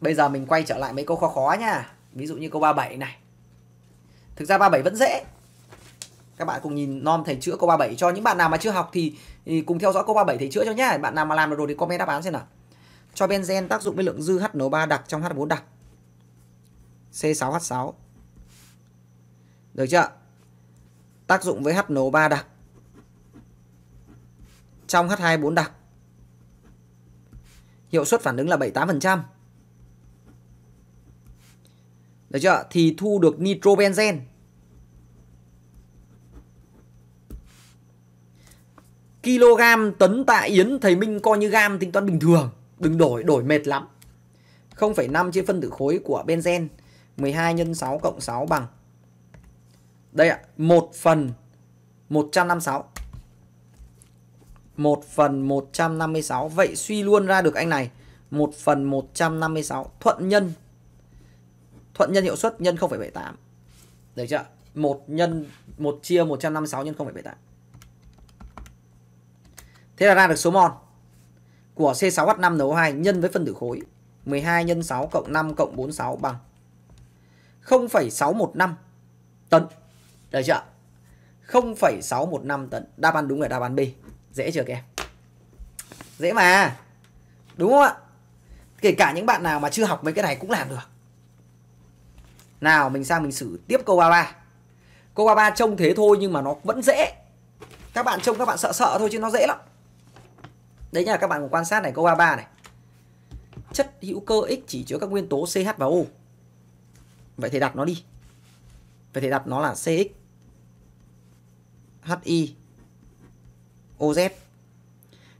Bây giờ mình quay trở lại mấy câu khó khó nha. Ví dụ như câu 37 này. Thực ra 37 vẫn dễ. Các bạn cùng nhìn nom thầy chữa câu 37 cho những bạn nào mà chưa học thì, thì cùng theo dõi câu 37 thầy chữa cho nhá. Bạn nào mà làm được rồi thì comment đáp án xem nào. Cho benzen tác dụng với lượng dư HNO3 đặc trong H4 đặc. C6H6. Được chưa? Tác dụng với HNO3 đặc trong H2 4 đặc. Hiệu suất phản ứng là 78%. Được chưa? Thì thu được nitrobenzen. Kg tấn tạ yến thầy Minh coi như gam tính toán bình thường, đừng đổi đổi mệt lắm. 0,5 chia phân tử khối của benzen 12 x 6 cộng 6 bằng đây ạ, 1 phần 156 1 phần 156 Vậy suy luôn ra được anh này 1 phần 156 Thuận nhân Thuận nhân hiệu suất nhân 0,78 Được chưa 1 nhân 1 chia 156 nhân 0,78 Thế là ra được số mol Của c 6 h 5 nấu 2 nhân với phân tử khối 12 nhân 6 cộng 5 cộng 46 bằng 0,615 tấn Được chưa 0,615 tấn Đáp án đúng là đáp án B Dễ chưa các em? Dễ mà. Đúng không ạ? Kể cả những bạn nào mà chưa học mấy cái này cũng làm được. Nào mình sang mình xử tiếp câu 33. Câu 33 trông thế thôi nhưng mà nó vẫn dễ. Các bạn trông các bạn sợ sợ thôi chứ nó dễ lắm. Đấy nhá, các bạn quan sát này câu 33 này. Chất hữu cơ X chỉ chứa các nguyên tố CH và O. Vậy thì đặt nó đi. Vậy thì đặt nó là CX HI OZ.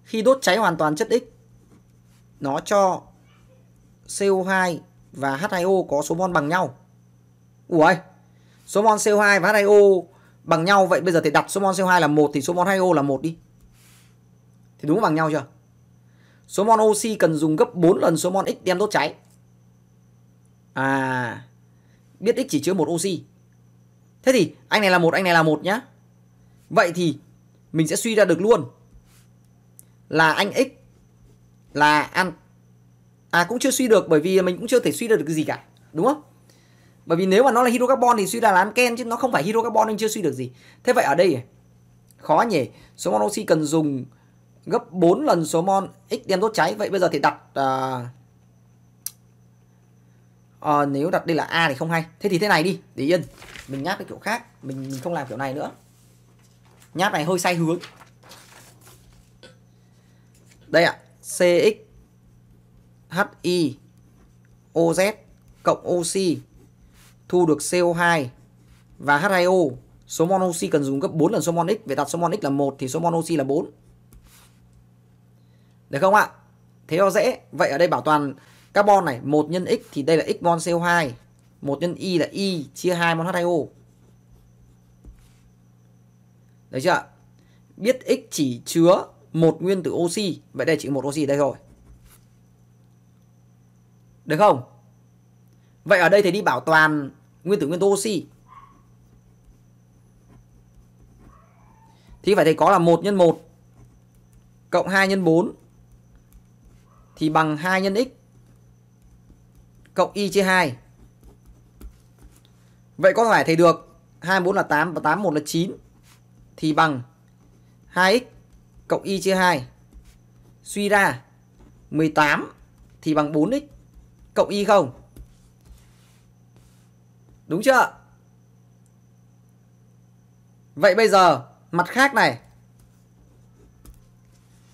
Khi đốt cháy hoàn toàn chất X, nó cho CO2 và H2O có số mol bằng nhau. Ủa số mol CO2 và H2O bằng nhau vậy bây giờ thì đặt số mol CO2 là 1 thì số mol H2O là 1 đi. Thì đúng bằng nhau chưa? Số mol oxy cần dùng gấp 4 lần số mol X đem đốt cháy. À, biết X chỉ chứa một oxy. Thế thì anh này là một anh này là một nhá. Vậy thì mình sẽ suy ra được luôn là anh x là ăn à cũng chưa suy được bởi vì mình cũng chưa thể suy ra được cái gì cả đúng không bởi vì nếu mà nó là hydrocarbon thì suy ra là anken chứ nó không phải hydrocarbon nên chưa suy được gì thế vậy ở đây à? khó nhỉ số mol oxy cần dùng gấp 4 lần số mol x đem đốt cháy vậy bây giờ thì đặt uh, uh, nếu đặt đây là a thì không hay thế thì thế này đi để yên mình nhắc cái kiểu khác mình mình không làm kiểu này nữa Nháp này hơi sai hướng Đây ạ CX HI OZ cộng oxy thu được CO2 và H2O. Số mon oxy cần dùng gấp 4 lần số mon X. Vậy đặt số mon X là 1 thì số mon oxy là 4. Được không ạ? Thế nó dễ. Vậy ở đây bảo toàn carbon này 1 nhân X thì đây là X mon CO2. 1 nhân Y là Y chia 2 mon H2O. Đấy chưa? Biết X chỉ chứa một nguyên tử oxy. Vậy đây chỉ một oxy đây rồi. Được không? Vậy ở đây thì đi bảo toàn nguyên tử nguyên tố oxy. Thì phải thầy có là 1 nhân 1 cộng 2 nhân 4 thì bằng 2 nhân x cộng y chia 2. Vậy có phải thầy được 24 là 8 và 81 là 9 thì bằng 2x cộng y chia 2. Suy ra 18 thì bằng 4x cộng y không? Đúng chưa? Vậy bây giờ mặt khác này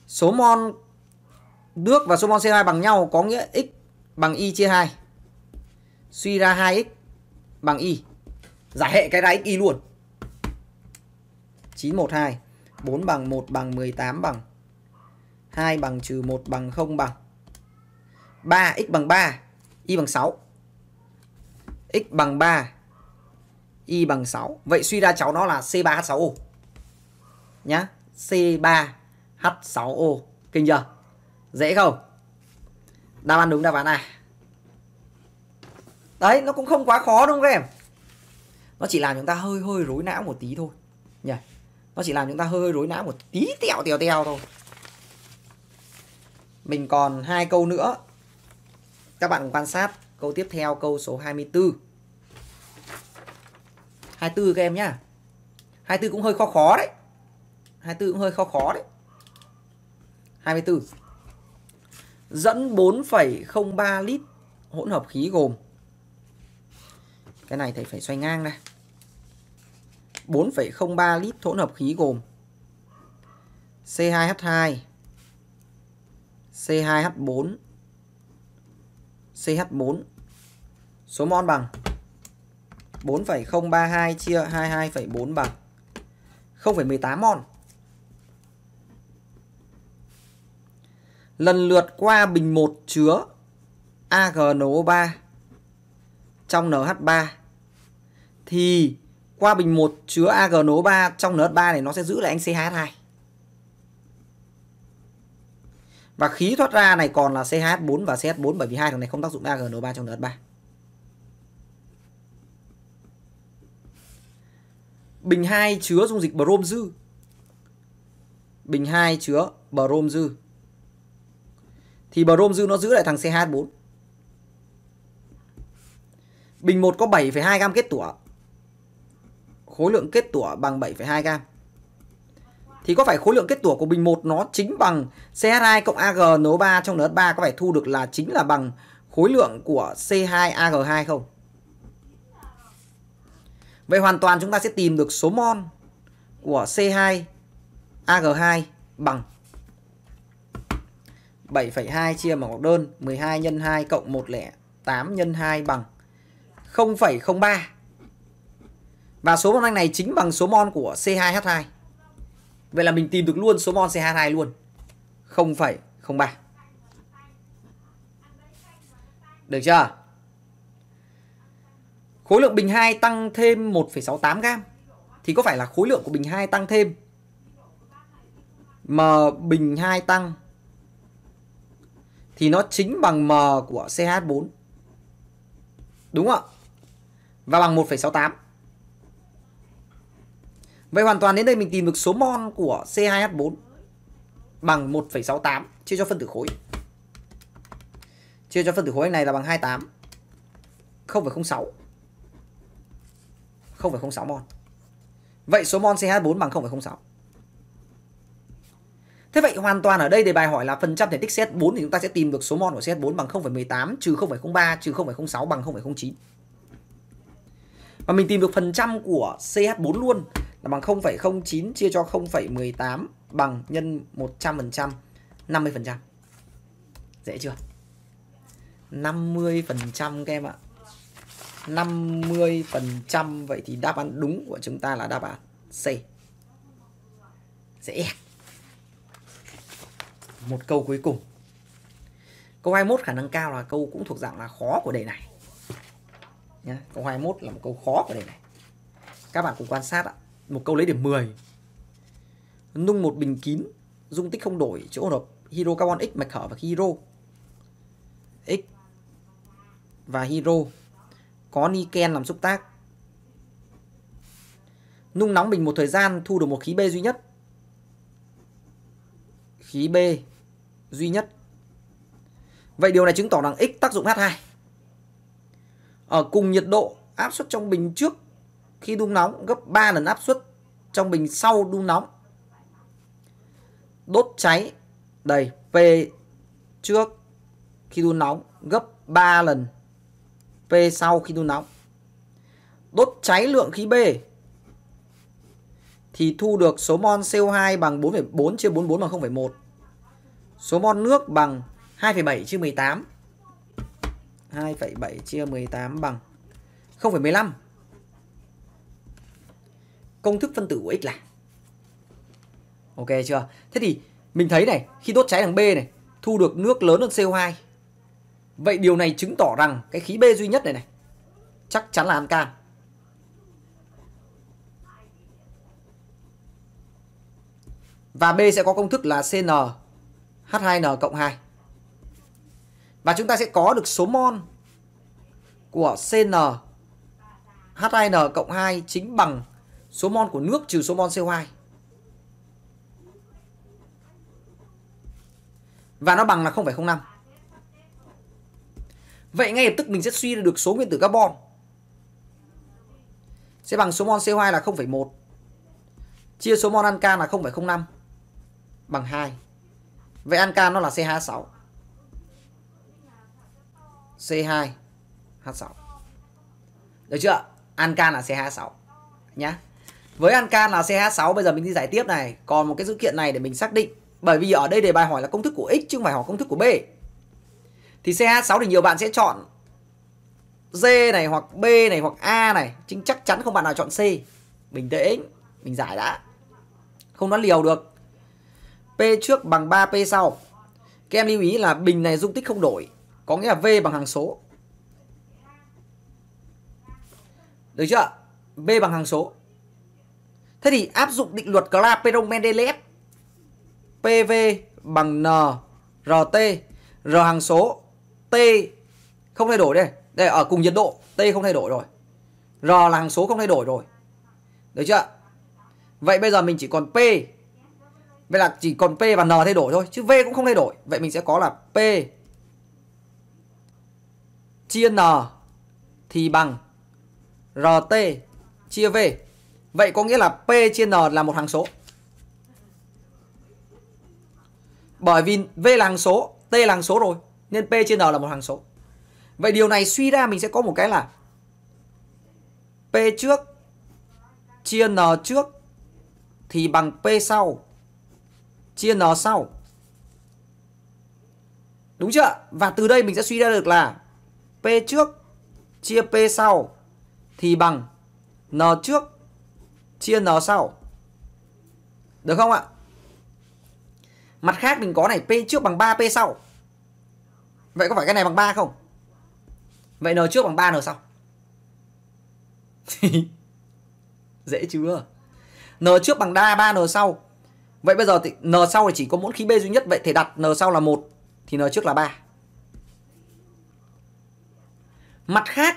số mol nước và số mol C2 bằng nhau có nghĩa x bằng y chia 2. Suy ra 2x bằng y. Giải hệ cái ra x y luôn. 912 4 bằng 1 bằng 18 bằng 2 bằng trừ 1 bằng 0 bằng 3 x bằng 3 y bằng 6 x bằng 3 y bằng 6 vậy suy ra cháu nó là C3H6O nhá C3H6O kinh chưa dễ không đáp án đúng đáp án A đấy nó cũng không quá khó đúng không các em nó chỉ làm chúng ta hơi hơi rối não một tí thôi nhỉ yeah nó chỉ làm chúng ta hơi hơi rối não một tí tẹo tèo tèo thôi mình còn hai câu nữa các bạn cùng quan sát câu tiếp theo câu số 24 24 các em nhá 24 cũng hơi khó khó đấy 24 cũng hơi khó khó đấy 24 dẫn 4,03 lít hỗn hợp khí gồm cái này thầy phải xoay ngang đây. 4,03 lít hỗn hợp khí gồm C2H2, C2H4, CH4. Số mol bằng 4,032 chia 22,4 bằng 0,18 mol. Lần lượt qua bình 1 chứa AgNO3 trong NH3 thì qua bình 1 chứa agno 3 trong NH3 này nó sẽ giữ lại anh CH2. Và khí thoát ra này còn là CH4 và CH4 bởi vì hai thằng này không tác dụng agno 3 trong NH3. Bình 2 chứa dung dịch brom dư. Bình 2 chứa brom dư. Thì brom dư nó giữ lại thằng CH4. Bình 1 có 7,2 gam kết tủa khối lượng kết tủa bằng 7,2 gam thì có phải khối lượng kết tủa của bình 1 nó chính bằng CH2 cộng AgNO3 trong NH3 có phải thu được là chính là bằng khối lượng của C2AG2 không? Vậy hoàn toàn chúng ta sẽ tìm được số mol của C2AG2 bằng 7,2 chia bằng một đơn 12 x 2 cộng 108 x 2 bằng 0,03 và số mol này chính bằng số mol của C2H2 Vậy là mình tìm được luôn số mol c 2 h 2 luôn 0,03 Được chưa? Khối lượng bình 2 tăng thêm 1,68 gam Thì có phải là khối lượng của bình 2 tăng thêm M bình 2 tăng Thì nó chính bằng M của CH4 Đúng không ạ? Và bằng 1,68 Vậy hoàn toàn đến đây mình tìm được số mol của C2H4 bằng 1,68 chia cho phân tử khối. Chia cho phân tử khối này là bằng 28. 0,06. 0,06 mol. Vậy số mol CH4 bằng 0,06. Thế vậy hoàn toàn ở đây đề bài hỏi là phần trăm thể tích CH4 thì chúng ta sẽ tìm được số mol của CH4 bằng 0,18 trừ 0,03 trừ 0,06 bằng 0,09. Và mình tìm được phần trăm của CH4 luôn là bằng 0,09 chia cho 0,18 bằng nhân 100% 50%. Dễ chưa? 50% các em ạ. 50% vậy thì đáp án đúng của chúng ta là đáp án C. Dễ. Một câu cuối cùng. Câu 21 khả năng cao là câu cũng thuộc dạng là khó của đề này. Nhá, câu 21 là một câu khó của đề này. Các bạn cùng quan sát ạ một câu lấy điểm 10 nung một bình kín dung tích không đổi chỗ hợp hydro carbon x mạch hở và hydro x và hydro có niken làm xúc tác nung nóng bình một thời gian thu được một khí B duy nhất khí B duy nhất vậy điều này chứng tỏ rằng x tác dụng H2 ở cùng nhiệt độ áp suất trong bình trước khi đun nóng gấp 3 lần áp suất trong bình sau đun nóng. Đốt cháy đầy P trước khi đun nóng gấp 3 lần P sau khi đun nóng. Đốt cháy lượng khí B thì thu được số mol CO2 bằng 4,4 chia 44 bằng 0,1. Số mol nước bằng 2,7 chia 18. 2,7 chia 18 bằng 0,15 công thức phân tử của x là ok chưa thế thì mình thấy này khi đốt cháy đằng b này thu được nước lớn hơn co2 vậy điều này chứng tỏ rằng cái khí b duy nhất này này chắc chắn là ancan và b sẽ có công thức là cn h2n cộng 2 và chúng ta sẽ có được số mol của cn H2N cộng 2 chính bằng số mol của nước trừ số mol CO2. Và nó bằng là 0,05. Vậy ngay lập tức mình sẽ suy ra được số nguyên tử carbon. Sẽ bằng số mol CO2 là 0,1. Chia số mol ancan là 0,05 bằng 2. Vậy ancan nó là C2H6. C2H6. Được chưa? Ancan là C2H6 nhá. Với Ancan là CH6 bây giờ mình đi giải tiếp này Còn một cái dữ kiện này để mình xác định Bởi vì ở đây đề bài hỏi là công thức của X chứ không phải hỏi công thức của B Thì CH6 thì nhiều bạn sẽ chọn D này hoặc B này hoặc A này Chính chắc chắn không bạn nào chọn C Bình tĩnh Mình giải đã Không đoán liều được P trước bằng 3P sau Các em lưu ý là bình này dung tích không đổi Có nghĩa là V bằng hàng số Được chưa? b bằng hàng số Thế thì áp dụng định luật Clapeyron-Mendeleev PV bằng N RT R hàng số T không thay đổi đây. Đây ở cùng nhiệt độ T không thay đổi rồi. R là hàng số không thay đổi rồi. Được chưa? Vậy bây giờ mình chỉ còn P Vậy là chỉ còn P và N thay đổi thôi Chứ V cũng không thay đổi Vậy mình sẽ có là P Chia N Thì bằng RT Chia V Vậy có nghĩa là P chia N là một hằng số. Bởi vì V là hằng số, T là hằng số rồi, nên P chia N là một hằng số. Vậy điều này suy ra mình sẽ có một cái là P trước chia N trước thì bằng P sau chia N sau. Đúng chưa? Và từ đây mình sẽ suy ra được là P trước chia P sau thì bằng N trước chia n sau được không ạ mặt khác mình có này p trước bằng 3 p sau vậy có phải cái này bằng 3 không vậy n trước bằng 3 n sau dễ chưa n trước bằng đa 3 n sau vậy bây giờ thì n sau thì chỉ có mỗi khí b duy nhất vậy thì đặt n sau là một thì n trước là 3 mặt khác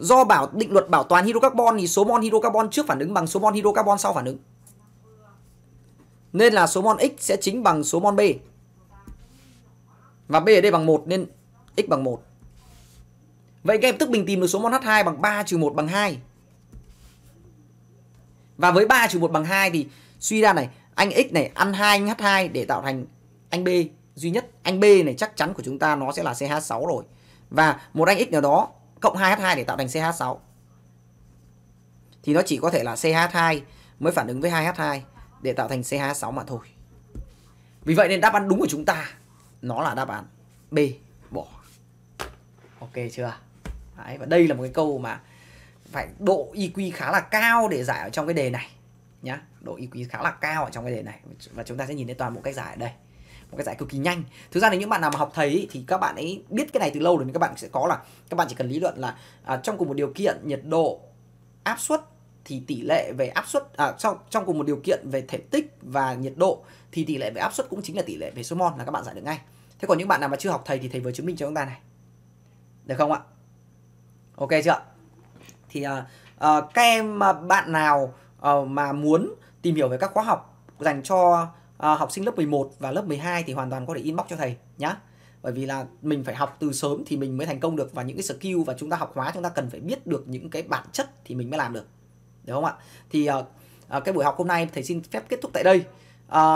Do bảo định luật bảo toàn hydrocarbon thì số mol hydrocarbon trước phản ứng bằng số mol hydrocarbon sau phản ứng. Nên là số mol X sẽ chính bằng số mol B. Và B ở đây bằng 1 nên X bằng 1. Vậy các em tức mình tìm được số mol H2 bằng 3 trừ 1 bằng 2. Và với 3 trừ 1 bằng 2 thì suy ra này, anh X này ăn 2 anh H2 để tạo thành anh B duy nhất. Anh B này chắc chắn của chúng ta nó sẽ là CH6 rồi. Và một anh X nào đó cộng 2H2 để tạo thành CH6 thì nó chỉ có thể là CH2 mới phản ứng với 2H2 để tạo thành CH6 mà thôi. Vì vậy nên đáp án đúng của chúng ta nó là đáp án B bỏ. Ok chưa? Đấy, và đây là một cái câu mà phải độ IQ khá là cao để giải ở trong cái đề này nhá. Độ IQ khá là cao ở trong cái đề này và chúng ta sẽ nhìn thấy toàn bộ cách giải ở đây một cái giải cực kỳ nhanh thực ra là những bạn nào mà học thầy ý, thì các bạn ấy biết cái này từ lâu rồi nên các bạn sẽ có là các bạn chỉ cần lý luận là à, trong cùng một điều kiện nhiệt độ áp suất thì tỷ lệ về áp suất à, trong trong cùng một điều kiện về thể tích và nhiệt độ thì tỷ lệ về áp suất cũng chính là tỷ lệ về số mol là các bạn giải được ngay thế còn những bạn nào mà chưa học thầy thì thầy vừa chứng minh cho chúng ta này được không ạ ok chưa thì à, à, các em à, bạn nào à, mà muốn tìm hiểu về các khóa học dành cho à, học sinh lớp 11 và lớp 12 thì hoàn toàn có thể inbox cho thầy nhá bởi vì là mình phải học từ sớm thì mình mới thành công được và những cái skill và chúng ta học hóa chúng ta cần phải biết được những cái bản chất thì mình mới làm được đúng không ạ thì à, cái buổi học hôm nay thầy xin phép kết thúc tại đây à,